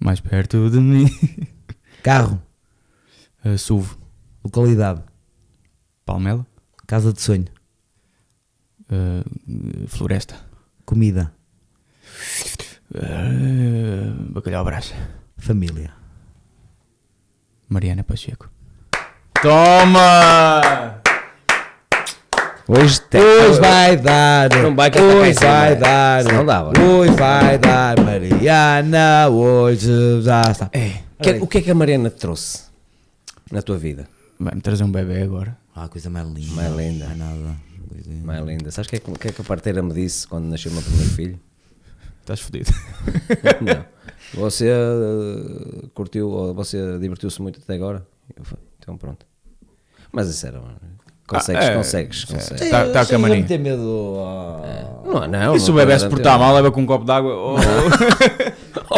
Mais perto de mim. Carro. Uh, SUV. Localidade. Palmela. Casa de sonho. Uh, floresta. Comida. Uh, bacalhau brás. Família. Mariana Pacheco. Toma! Hoje tem. Hoje vai dar. Não vai que é hoje vai né? dar. Não dava. Hoje vai dar, Mariana. Hoje já está. É. é que, o que é que a Mariana te trouxe na tua vida? Vai-me trazer um bebê agora. Ah, coisa mais linda. Mais linda. Mais nada. Mais linda. Sabes o que, é, que, é que a parteira me disse quando nasceu o meu primeiro filho? Estás fodido. Não. Você uh, curtiu, você divertiu-se muito até agora? Eu falei, então pronto. Mas isso era. Ah, é. Consegues, é, consegues, tá, tá é, Está a tá Não tem medo. Oh. Não, não. E se o bebê se portar mal, leva com um copo d'água ou...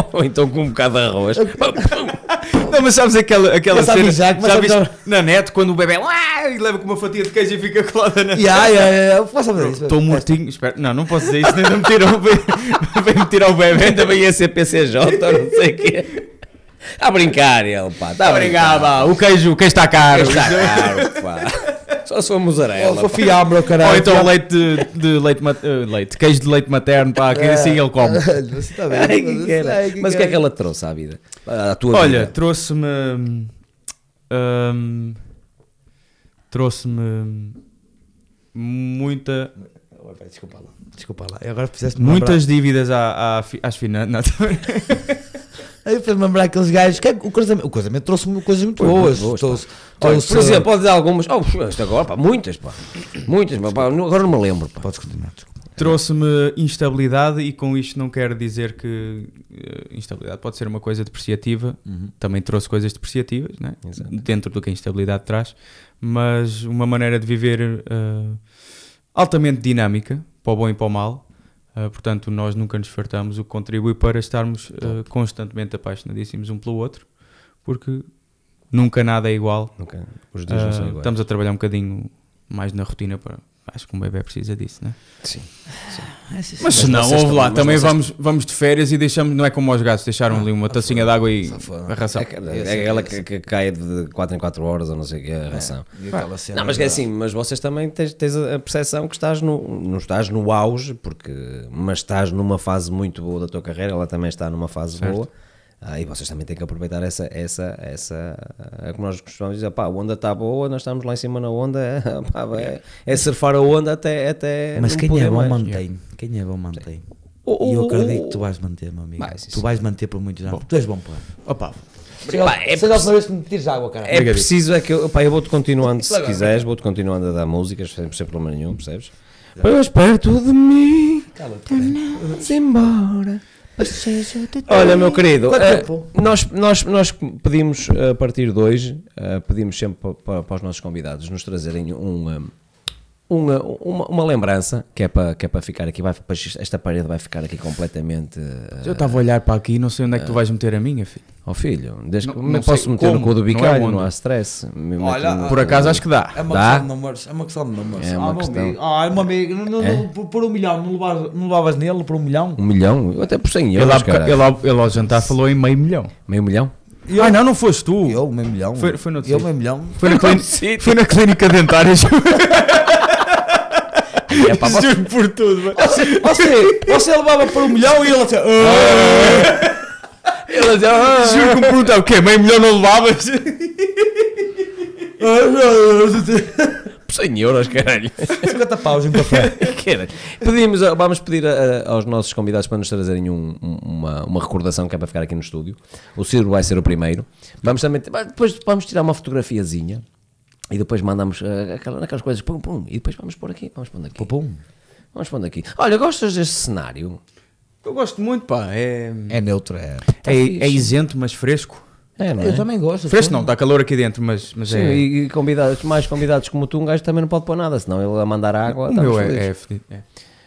ou então com um bocado de arroz. não, mas sabes aquela, aquela cena. Já, sabes, já na net, quando o bebê e leva com uma fatia de queijo e fica colada na. Yeah, yeah, Posso fazer isso? Estou é mortinho. Espera, não, não posso dizer isso. Ainda me tirou, vem, me tirar o bebê, ainda bem a CPCJ ou não sei o quê. Está a brincar, ele, pá. Está a brincar, pá. O queijo, o queijo está caro. O queijo está caro, pá. Só se for mussarela. Ou se a fiambre, caralho. Ou então leite de, de leite, uh, leite, queijo de leite materno, pá, que é. assim ele come. bem. Tá Ai, que que que Mas o que é que ela trouxe à vida? À tua Olha, trouxe-me... Hum, hum, trouxe-me muita... Desculpa lá. Desculpa lá. agora fizeste Muitas dívidas à, à, às finanças. Aí fez-me lembrar aqueles gajos. Que é o casamento, o trouxe-me coisas muito boas. boas trouxe, trouxe, por exemplo, pode dar algumas. Oh, isto agora, pá, muitas, pá. Muitas, pá, agora não me lembro. Pá. Podes continuar. Trouxe-me instabilidade e com isto não quero dizer que eh, instabilidade pode ser uma coisa depreciativa. Uhum. Também trouxe coisas depreciativas, né? dentro do que a instabilidade traz, mas uma maneira de viver uh, altamente dinâmica, para o bom e para o mal ah, portanto, nós nunca nos fartamos, o que contribui para estarmos uh, constantemente apaixonadíssimos um pelo outro, porque nunca nada é igual. Nunca. Os dias uh, não são ah, iguais. Estamos a trabalhar um bocadinho mais na rotina para, acho que um bebê precisa disso, não né? Sim. Ah, sim. Mas se não, houve lá, também vocês... vamos, vamos de férias e deixamos, não é como os gatos, deixaram ali uma ah, tacinha ah, de água e a ração. É, aquela ela é é que, que, cai de 4 em 4 horas ou não sei o que, a é. ração. É. Não, mas é assim, mas vocês também tens, tens a percepção que estás no, não estás no auge, porque, mas estás numa fase muito boa da tua carreira, ela também está numa fase certo. boa ah, e vocês também têm que aproveitar essa, essa, essa, é como nós costumamos dizer, pá, a onda está boa, nós estamos lá em cima na onda, pá, é, é surfar a onda até, até Mas quem é, bom mantém, quem é bom mantém. e eu acredito que tu vais manter, meu amigo. Mas, tu vais manter por muitos anos. Tu és bom, pá. Opa, é Seja, é a última vez que me tires água, cara. É preciso, é que eu, pá, eu vou-te continuando, se quiseres, vou-te continuando a dar músicas, sem, sem problema nenhum, percebes? Pois perto de mim, cala-te, embora. Olha, meu querido, uh, nós, nós, nós pedimos eh, a partir de hoje, uh, pedimos sempre para, para, os nossos convidados nos trazerem um, um uma, uma, uma, lembrança que é para que é para ficar aqui vai para, esta parede vai ficar aqui completamente uh, eu estava a olhar para aqui e não sei onde é que tu ah. vais meter a minha filho oh filho desde não, que não posso meter como, no cu do bicalho não, é não, há stress Olha, no, por acaso acho que dá é uma dá? questão de números é uma questão de números é uma ah, questão ah, é uma amiga não, não, é? por um milhão não levavas, não levavas nele por um milhão um milhão eu até por 100 euros ele, cara. ele, ele ao jantar falou em meio milhão meio milhão eu, ah, não, não foste tu. Eu, meio milhão. Foi, foi no Eu, meio milhão. Foi na, clínica, foi na clínica dentária. É, pá, você... Juro por tudo. Você, você, você levava para um milhão e ele ah. Ele dizia, ah, Juro que me perguntava o quê? Meio milhão não levavas? 100 ah, euros, caralho. 50 paus em café. Pedimos, ah, vamos pedir a, ah, aos nossos convidados para nos trazerem um, uma, uma recordação que é para ficar aqui no estúdio. O Ciro vai ser o primeiro. Vamos também, depois vamos tirar uma fotografiazinha e depois mandamos eh, aquelas, aquelas coisas, pum, pum, e depois vamos por aqui, vamos pondo aqui. Pum, pum. Vamos pondo aqui. Olha, gostas deste cenário? Eu gosto muito, pá. É, é neutro, é, tá é, é isento, mas fresco. É, eu é? também gosto. Fresco não, dá calor aqui dentro, mas, mas Sim, é. E convidados, mais convidados como tu, um gajo também não pode pôr nada, senão ele a mandar água. O meu é, é fedido. É.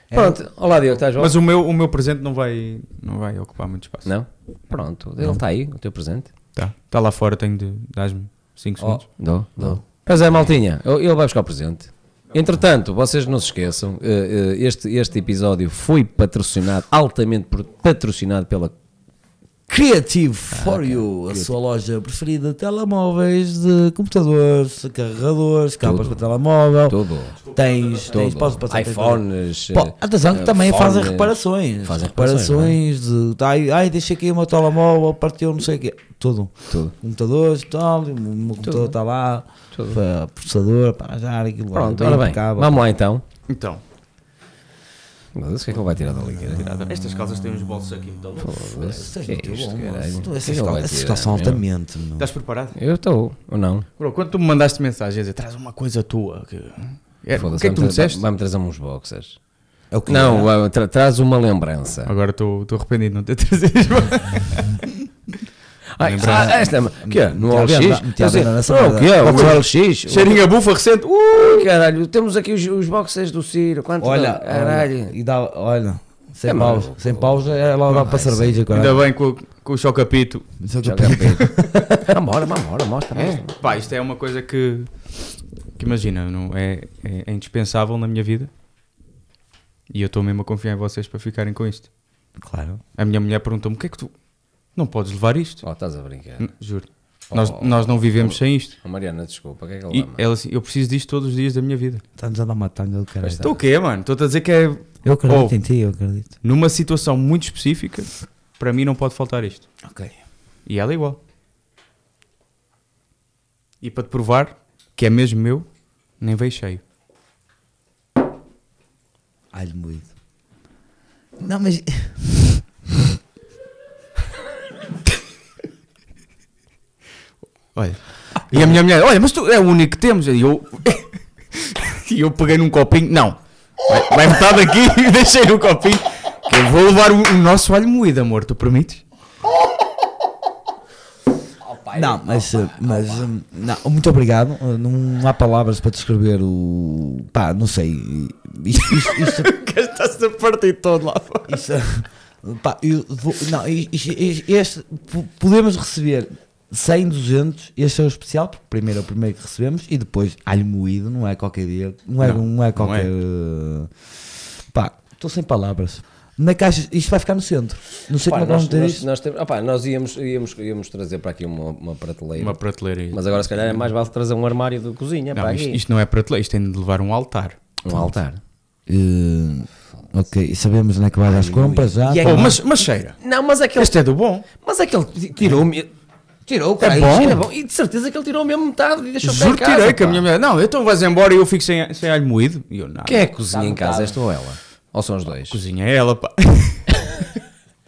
É. Pronto, olá Diogo, estás Mas o meu, o meu presente não vai, não vai ocupar muito espaço. Não? Pronto, ele está aí, o teu presente. tá está lá fora, tenho de. Dás-me 5 segundos. Dou, dou. Pois é, maltinha, ele vai buscar o presente. Entretanto, vocês não se esqueçam, eh, eh, este, este episódio foi patrocinado, altamente patrocinado pela Creative ah, for ah, You, a sua loja preferida de telemóveis, de computadores, carregadores, capas para telemóvel. Tudo. Tens, tudo. tens posso passar iPhones. Pô, eh, atenção que também fazem reparações. Fazem é? reparações. de, ai, ai, deixa aqui o meu telemóvel, partiu não sei o quê. Tudo. tudo. Computadores, tal, o meu computador está lá. Tudo. Para processador, para já, aquilo. Pronto, ora bem, vamos lá então. Então. Mas o que é que ele vai tirar dali? Estas calças têm uns bolsos aqui muito loucos. É é que é isto, são altamente. Estás preparado? Eu estou, ou não? Bro, quando tu me mandaste mensagem a dizer, traz uma coisa tua. Que... É, o que é que tu me disseste? Vai-me trazer uns boxers. É não, eh, tra traz uma lembrança. Agora estou arrependido de não ter trazido. ah, ah, ah esta é. que é? No LX? Não, o que é? O LX? Cheirinho bufa recente. Uh! caralho, temos aqui os, os boxers do Ciro. Quanto olha, caralho. E dá, olha. Sem é pausa, mal. sem paus logo dá para cerveja. Caralho. Ainda bem com, com o Chocapito. Chocapito. vambora, vambora, mostra, é, Pá, isto é uma coisa que, que imagina, não é, é, é indispensável na minha vida. E eu estou mesmo a confiar em vocês para ficarem com isto. Claro. A minha mulher perguntou-me o que é que tu. Não podes levar isto. Oh, estás a brincar. juro. Oh, nós, oh, nós não vivemos oh, sem isto. Oh, Mariana, desculpa, o que é que ela, e ama? ela assim, Eu preciso disto todos os dias da minha vida. Estás a dar uma tanga do caralho. Tá. Estou o quê, mano? Estou a dizer que é. Eu acredito em ti, eu acredito. Numa situação muito específica, para mim não pode faltar isto. Ok. E ela é igual. E para te provar que é mesmo meu, nem veio cheio. Alho moído. Não, mas. Olha. E a minha mulher, olha, mas tu é o único que temos. E eu, e eu peguei num copinho, não, vai metade aqui e deixei no copinho. Que eu vou levar o, o nosso alho moído, amor, tu permites? Não, mas, mas não, muito obrigado. Não há palavras para descrever o. pá, não sei. Isto. isto, isto Estás a partir todo lá fora. Isto, pá, eu vou, não, isto, este, podemos receber 100, 200, este é o especial, porque primeiro é o primeiro que recebemos e depois alho moído, não é qualquer dia, não é, não, não é qualquer. Não é. Eh, pá, estou sem palavras. Na caixa, isto vai ficar no centro. Não sei Opa, como é nós, nós, isto. nós, temos, opa, nós íamos, íamos, íamos trazer para aqui uma, uma prateleira. Uma prateleira. Mas agora, se calhar, é mais vale trazer um armário de cozinha. Não, isto, isto, não é prateleira, isto tem de levar um altar. Um altar. Uh, ok, e sabemos onde é que vai as compras já. É, oh, mas, mas cheira. Não, mas aquele. É este é do bom. Mas aquele é tirou-me. Tirou, cara. É bom. É bom. E de certeza que ele tirou mesmo metade e deixou Juro, que tirei que a minha mulher. Não, então vais embora e eu fico sem, sem alho moído. E eu nada. Quem é que cozinha em tá casa, esta ou ela? Ou são os dois? Cozinha é ela, pá.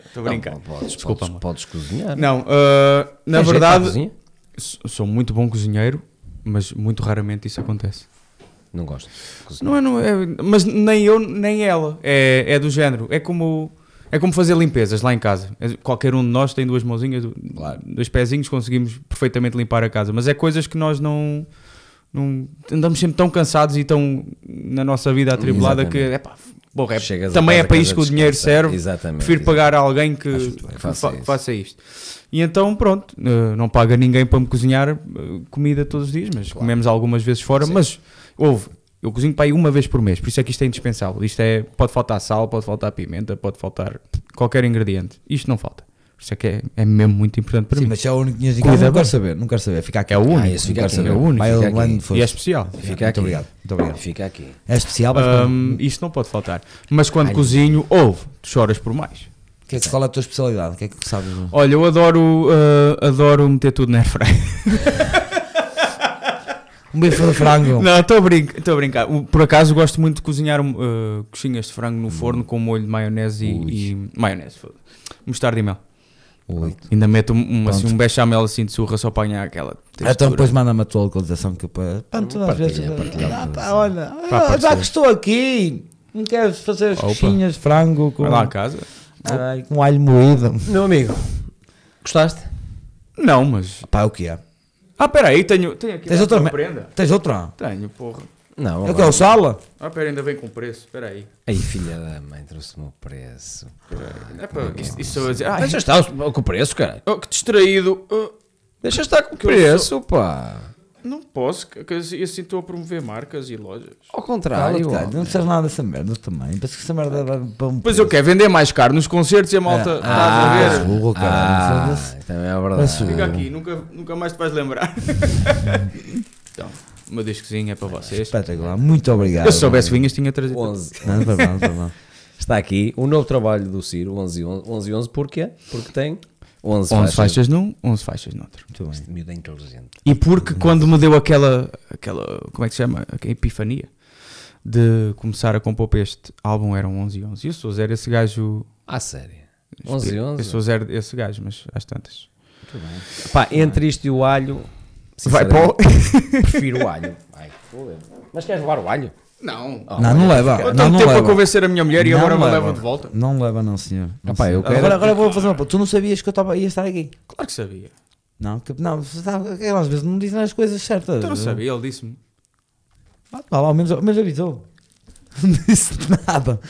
Estou a brincar. Não, podes, Desculpa, podes, podes, cozinhar. Não, uh, na Tem verdade, sou muito bom cozinheiro, mas muito raramente isso acontece. Não gosto. Não é, não é, mas nem eu, nem ela. É, é do género. É como. É como fazer limpezas lá em casa. É, qualquer um de nós tem duas mãozinhas, dois pezinhos, conseguimos perfeitamente limpar a casa. Mas é coisas que nós não. não andamos sempre tão cansados e tão na nossa vida atribulada Exatamente. que. Epá, Porra, é, também é para isto que o dinheiro serve. Exatamente. Prefiro exatamente. pagar a alguém que, que faça, fa isso. faça, isto. E então, pronto, eh, não paga ninguém para me cozinhar eh, comida todos os dias, mas claro. comemos algumas vezes fora. Sim. Mas houve eu cozinho para aí uma vez por mês, por isso é que isto é indispensável. Isto é, pode faltar sal, pode faltar pimenta, pode faltar qualquer ingrediente. Isto não falta. Por isso é que é, é mesmo muito importante para Sim, mim. mas se é o único que tinhas em casa, não quero saber, não quero saber. Fica aqui. É o ah, único. Ah, isso, fica é aqui, saber. É o único. fica aqui. E é especial. Fica, fica aqui. Muito obrigado. Muito obrigado. Fica aqui. É especial, um, Isto não pode faltar. Mas quando Ai, cozinho, não. ouve, choras por mais. Que é que, qual é a tua especialidade? O que é que sabes? Olha, eu adoro, uh, adoro meter tudo na airfryer. Um bife de frango. Não, estou a, a, brincar. Por acaso gosto muito de cozinhar uh, coxinhas de frango no hum. forno com molho de maionese e, e- maionese, foda mostarda e mel. Ainda meto um, um, assim, um bechamel assim de surra só para apanhar aquela textura. Então depois manda-me a tua localização que eu para. Pronto, às vezes. Eh, ah, olha, Pá, ah, já que estou aqui, não queres fazer as coxinhas de frango com, Vai lá a casa. com alho moído? Meu amigo, gostaste? Não, mas Pá, o que é? Ah, peraí, tenho, tenho aqui. Tens outra me... prenda? Tens outra? Tenho, porra. Não, é o que é o sala? Ah, pera, ainda vem com preço, Peraí. aí. Aí, filha da mãe, trouxe-me o preço. é para isso, isso eu dizer. Deixa estar com o preço, cara. Oh, que distraído. Uh, Deixa estar com o preço, sou... pá. Não posso, que assim, assim estou a promover marcas e lojas. Ao contrário, cara, não disseres nada dessa merda também. Parece que essa merda dá para um. Pois eu quero vender mais caro nos concertos e a malta é. está a ah, Burro, cara, ah, isso então também é verdade. Fica eh, aqui, nunca, nunca mais te vais lembrar. então, uma discozinha é para vocês. Espetacular, muito obrigado. Eu soubesse vinhas, tinha trazido. 11. Não, Está aqui o novo trabalho do Ciro, 11 e 11, 11, 11 porquê? Porque tem 11 faixas. faixas num, 11 faixas noutro. Muito bem. Este miúdo é inteligente. E porque quando me deu aquela, aquela como é que se chama? A epifania de começar a compor para este álbum eram 11 e 11. E eu sou zero esse gajo. À sério? 11 e 11? Eu sou zero esse gajo, mas às tantas. Muito bem. Pá, entre isto e o alho. Vai para o... prefiro o alho. Ai, mas queres levar o alho? Não. Oh, não, não leva. Eu não, não tempo leva. a convencer a minha mulher e não agora me leva de volta. Não leva, não, senhor. Não Rapaz, senhor. Quero... Agora, agora vou fazer uma pergunta. Tu não sabias que eu tava, ia estar aqui? Claro que sabia. Não, que, tipo, não, ele tá, é, às vezes não dizem as coisas certas. Eu não sabia, ele disse-me. Ah, lá, ao menos, ao menos avisou. Não disse nada.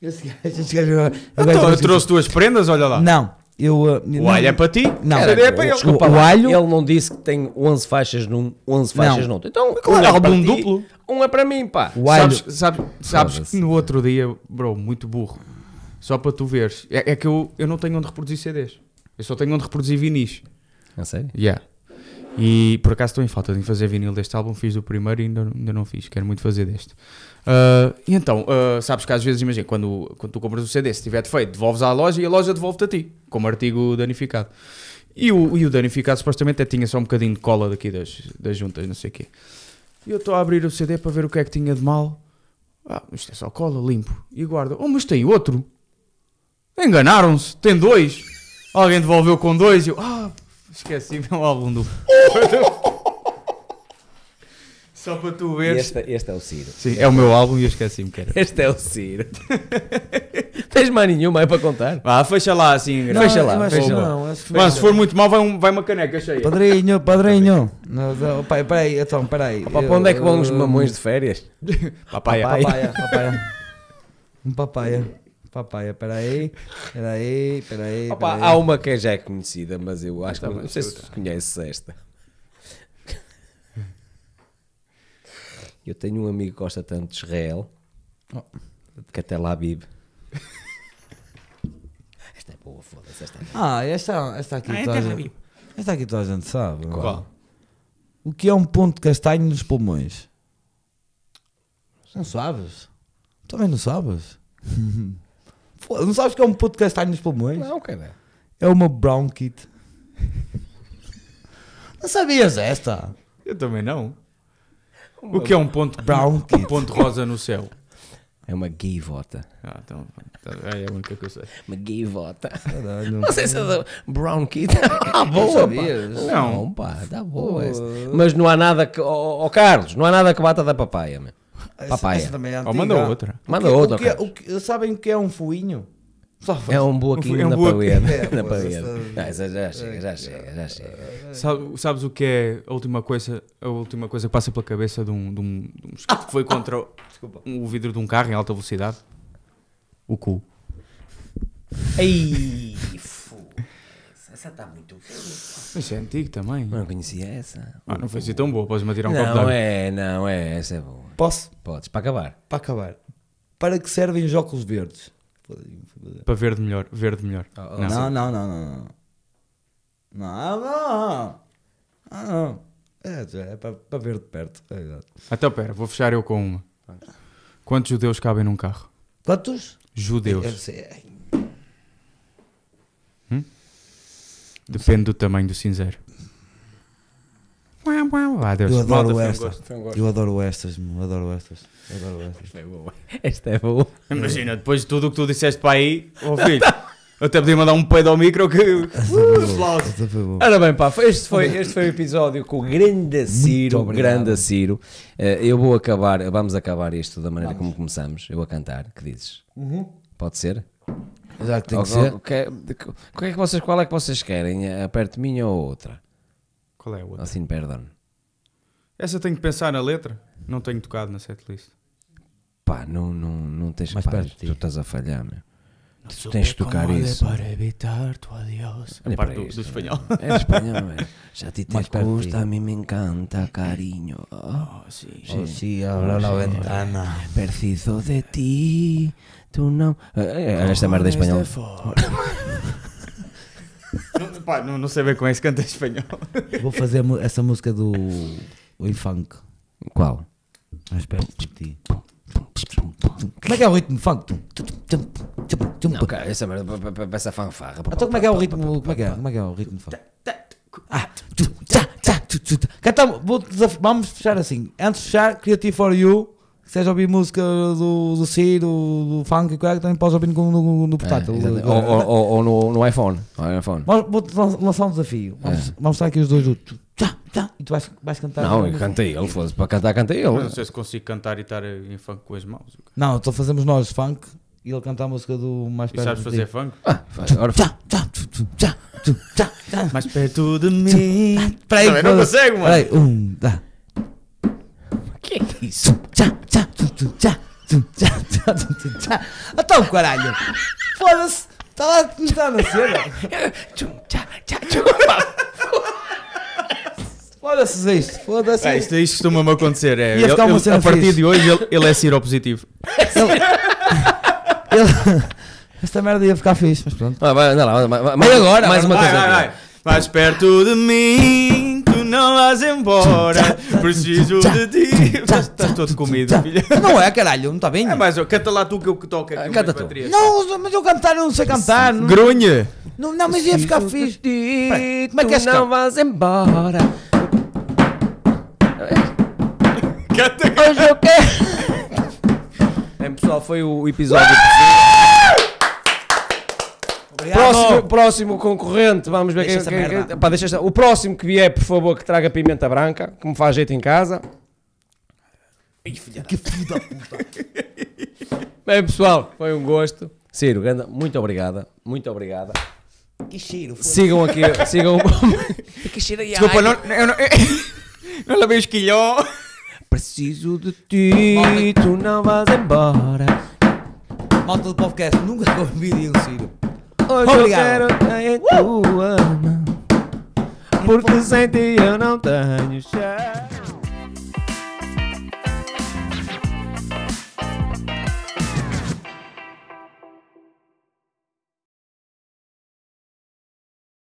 Esse gajo, esse gajo, então, tá eu trouxe duas prendas, olha lá. Não. Eu, uh, o não, alho é para ti? Não, era, é para ele. Desculpa, o, o alho... Ele não disse que tem 11 faixas num, 11 faixas não. noutro. Então, claro, um álbum é duplo. Um é para mim, pá. O Sabes, sabes, sabes que no outro dia, bro, muito burro. Só para tu veres. É, é, que eu, eu não tenho onde reproduzir CDs. Eu só tenho onde reproduzir vinis. é sério Yeah. E por acaso estou em falta de fazer vinil deste álbum. Fiz o primeiro e ainda, ainda não fiz. Quero muito fazer deste. Uh, e então, uh, sabes que às vezes, imagina, quando, quando tu compras o CD, se tiver defeito, devolves à loja e a loja devolve-te a ti, como artigo danificado. E o, e o danificado supostamente até tinha só um bocadinho de cola daqui das, das juntas, não sei o quê. E eu estou a abrir o CD para ver o que é que tinha de mal. Ah, isto é só cola, limpo. E guardo. Oh, mas tem outro. Enganaram-se, tem dois. Alguém devolveu com dois. E eu, ah, esqueci meu é álbum do. Só para tu veres. Este, este, é o Ciro. Sim, é o meu álbum e eu esqueci-me que era. Este é o Ciro. Tens mais nenhuma é para contar? Vá, fecha lá assim. Não, fecha lá. Fecha não, Mas se for muito mal, vai, um, vai uma caneca cheia. Padrinho, padrinho. Oh, espera peraí, então, peraí. para onde é que vão os mamões de férias? Papaya. Papaya, papaya. Um papaya. Papaya, peraí, peraí, peraí. Opa, peraí. há uma que é já é conhecida, mas eu acho que tá não sei se conheces esta. Eu tenho um amigo que gosta tanto de Israel oh. que até lá vive. esta é boa, foda-se. Esta é boa. Ah, esta, esta aqui. Ah, é toda esta, gente, esta aqui toda a gente sabe. É? Qual? O que é um ponto de castanho nos pulmões? Não sabes? Também não sabes? não sabes que é um ponto de castanho nos pulmões? Não, cara. É uma brown kit. não sabias esta? Eu também não. O que é um ponto brown, um é ponto rosa no céu? É uma gaivota. Ah, então. É a única que eu sei. Uma gaivota. Não, não, sei se é Brown Kid. ah, boa! Sabias? Pá. Não. não, pá, dá boa. Mas não há nada que. Ó oh, Carlos, não há nada que bata da papaya, meu. Papaya. Essa, essa também é oh, manda outra. Manda é- outra. O que, é- o que, sabem o que é um fuinho? É, é um boaquinho na palheira. É, na palheira. Ah, é, já chega, já chega, já chega. É, é, Sabe, sabes o que é a última coisa, a última coisa que passa pela cabeça de um, de um, de um que foi contra o, o vidro de um carro em alta velocidade? O cu. Ei, essa está muito Mas é antigo também. Eu não conhecia essa. Ah, não foi assim tão boa, podes-me tirar um de copo Não é, não é, essa é boa. Posso? Podes, para acabar. Para acabar. Para que servem os óculos verdes? Para verde melhor, verde melhor. Oh, não. Não, não, não, não, não. Não, não. Ah, não. É, é para, para ver de perto. É verdade. Então, pera, vou fechar eu com uma. Quantos judeus cabem num carro? Quantos? Judeus. É, eu sei. Hum? Depende do tamanho do cinzeiro. Eu adoro Malta, Eu adoro estas, eu adoro estas. Adoro estas. Esta é boa. Esta é boa. Imagina, depois de tudo o que tu disseste para aí, filho. Eu até podia mandar um peido ao micro que. Uh, aplauso. Ora bem, pá, este foi, este foi o episódio com o grande Ciro. Grande Ciro. Uh, eu vou acabar, vamos acabar isto da maneira vamos. como começamos. Eu a cantar, que dizes? Uhum. Pode ser? Já que tem que, ser. que, é-, é que vocês, qual é que vocês querem? Aperto minha ou outra? Qual é a outra? Assim, perdão. Essa tenho que pensar na letra. Não tenho tocado na setlist. Pá, não, não, não tens. Mas Pá, tu estás a falhar, meu. Tu tens de tocar é isso. Para evitar tu adiós. Olha para Parte do, do espanhol. É espanhol, é. Já te Mas a mim me encanta, carinho Oh, oh sí. Sí, sí, abro oh, la ventana. Preciso de ti. Tu não. É, esta merda em espanhol. não, pá, não, não sei bem como é que se canta em espanhol. Vou fazer essa música do o funk. Qual? Ah, espera, ti. Como é que é o ritmo funk? Não, cara, essa é merda essa fanfarra. Então como é que é o ritmo? Como é que é, como é, que é o ritmo funk? Ah, ah, tu, tá, tá, tu, tu, tá. Vamos fechar assim. Antes de fechar, Creative for You se quiseres ouvir música do, do Ciro, do funk, e qualquer, também podes ouvir no, no, no portátil. É, ou, ou, ou, ou no, iPhone. No iPhone. vou lançar um desafio. É. Vamos, é. vamos estar aqui os dois juntos. Tchá, tchá, e tu vais, vais cantar. Não, eu cantei ele, fosse para cantar, cantei ele. Não sei se consigo cantar e estar em funk com as mãos. Não, então fazemos nós funk e ele canta a música do Mais Perto de E sabes fazer funk? Ah, faz. Agora faz. Mais perto de mim. Espera não consegue, mano. Um, dá. Que isso? Tchá, tchá, tchum, tum, tchá, tum, tchá, tchá, tum, tum, tchá. Então, caralho. Foda-se. Tá lá, não tá na cena. Tchum, tchá, tchá, tchum. Foda-se isto, foda-se. É, isto isto costuma-me acontecer. É, Ia ele, ficar uma ele, cena a partir fixe. de hoje ele, ele é seropositivo. Ele- Esta merda ia ficar fixe, mas pronto. Ah, vai, anda lá, vai, vai, mais, agora, mais uma Vai, coisa. vai, vai. Mais perto de mim, não vás embora. Preciso de ti. Estás todo comido, filha. Não é, caralho, não está bem? É, mas canta lá tu que eu toco aqui. Ah, canta tu. Não, mas eu cantar não sei cantar. Grunha. não, mas ia ficar fixe. Como é que é Não vás embora. Canta, Hoje eu quero. Bem, pessoal, foi o episódio. Próximo, próximo concorrente, vamos ver deixa quem, é. pá, deixa esta- O próximo que vier, por favor, que traga pimenta branca, que me faz jeito em casa. Ih, filha da- Bem, pessoal, foi um gosto. Ciro, grande, muito obrigada. Muito obrigada. Que cheiro. foda Sigam aqui, sigam Que cheiro aí. Desculpa, não, eu não, não lavei os Preciso de ti, tu não vais embora. Malta do podcast, nunca convidem o Ciro. Hoje Obrigado. eu quero ter uh! tua mão. Porque sem ti eu não tenho chá.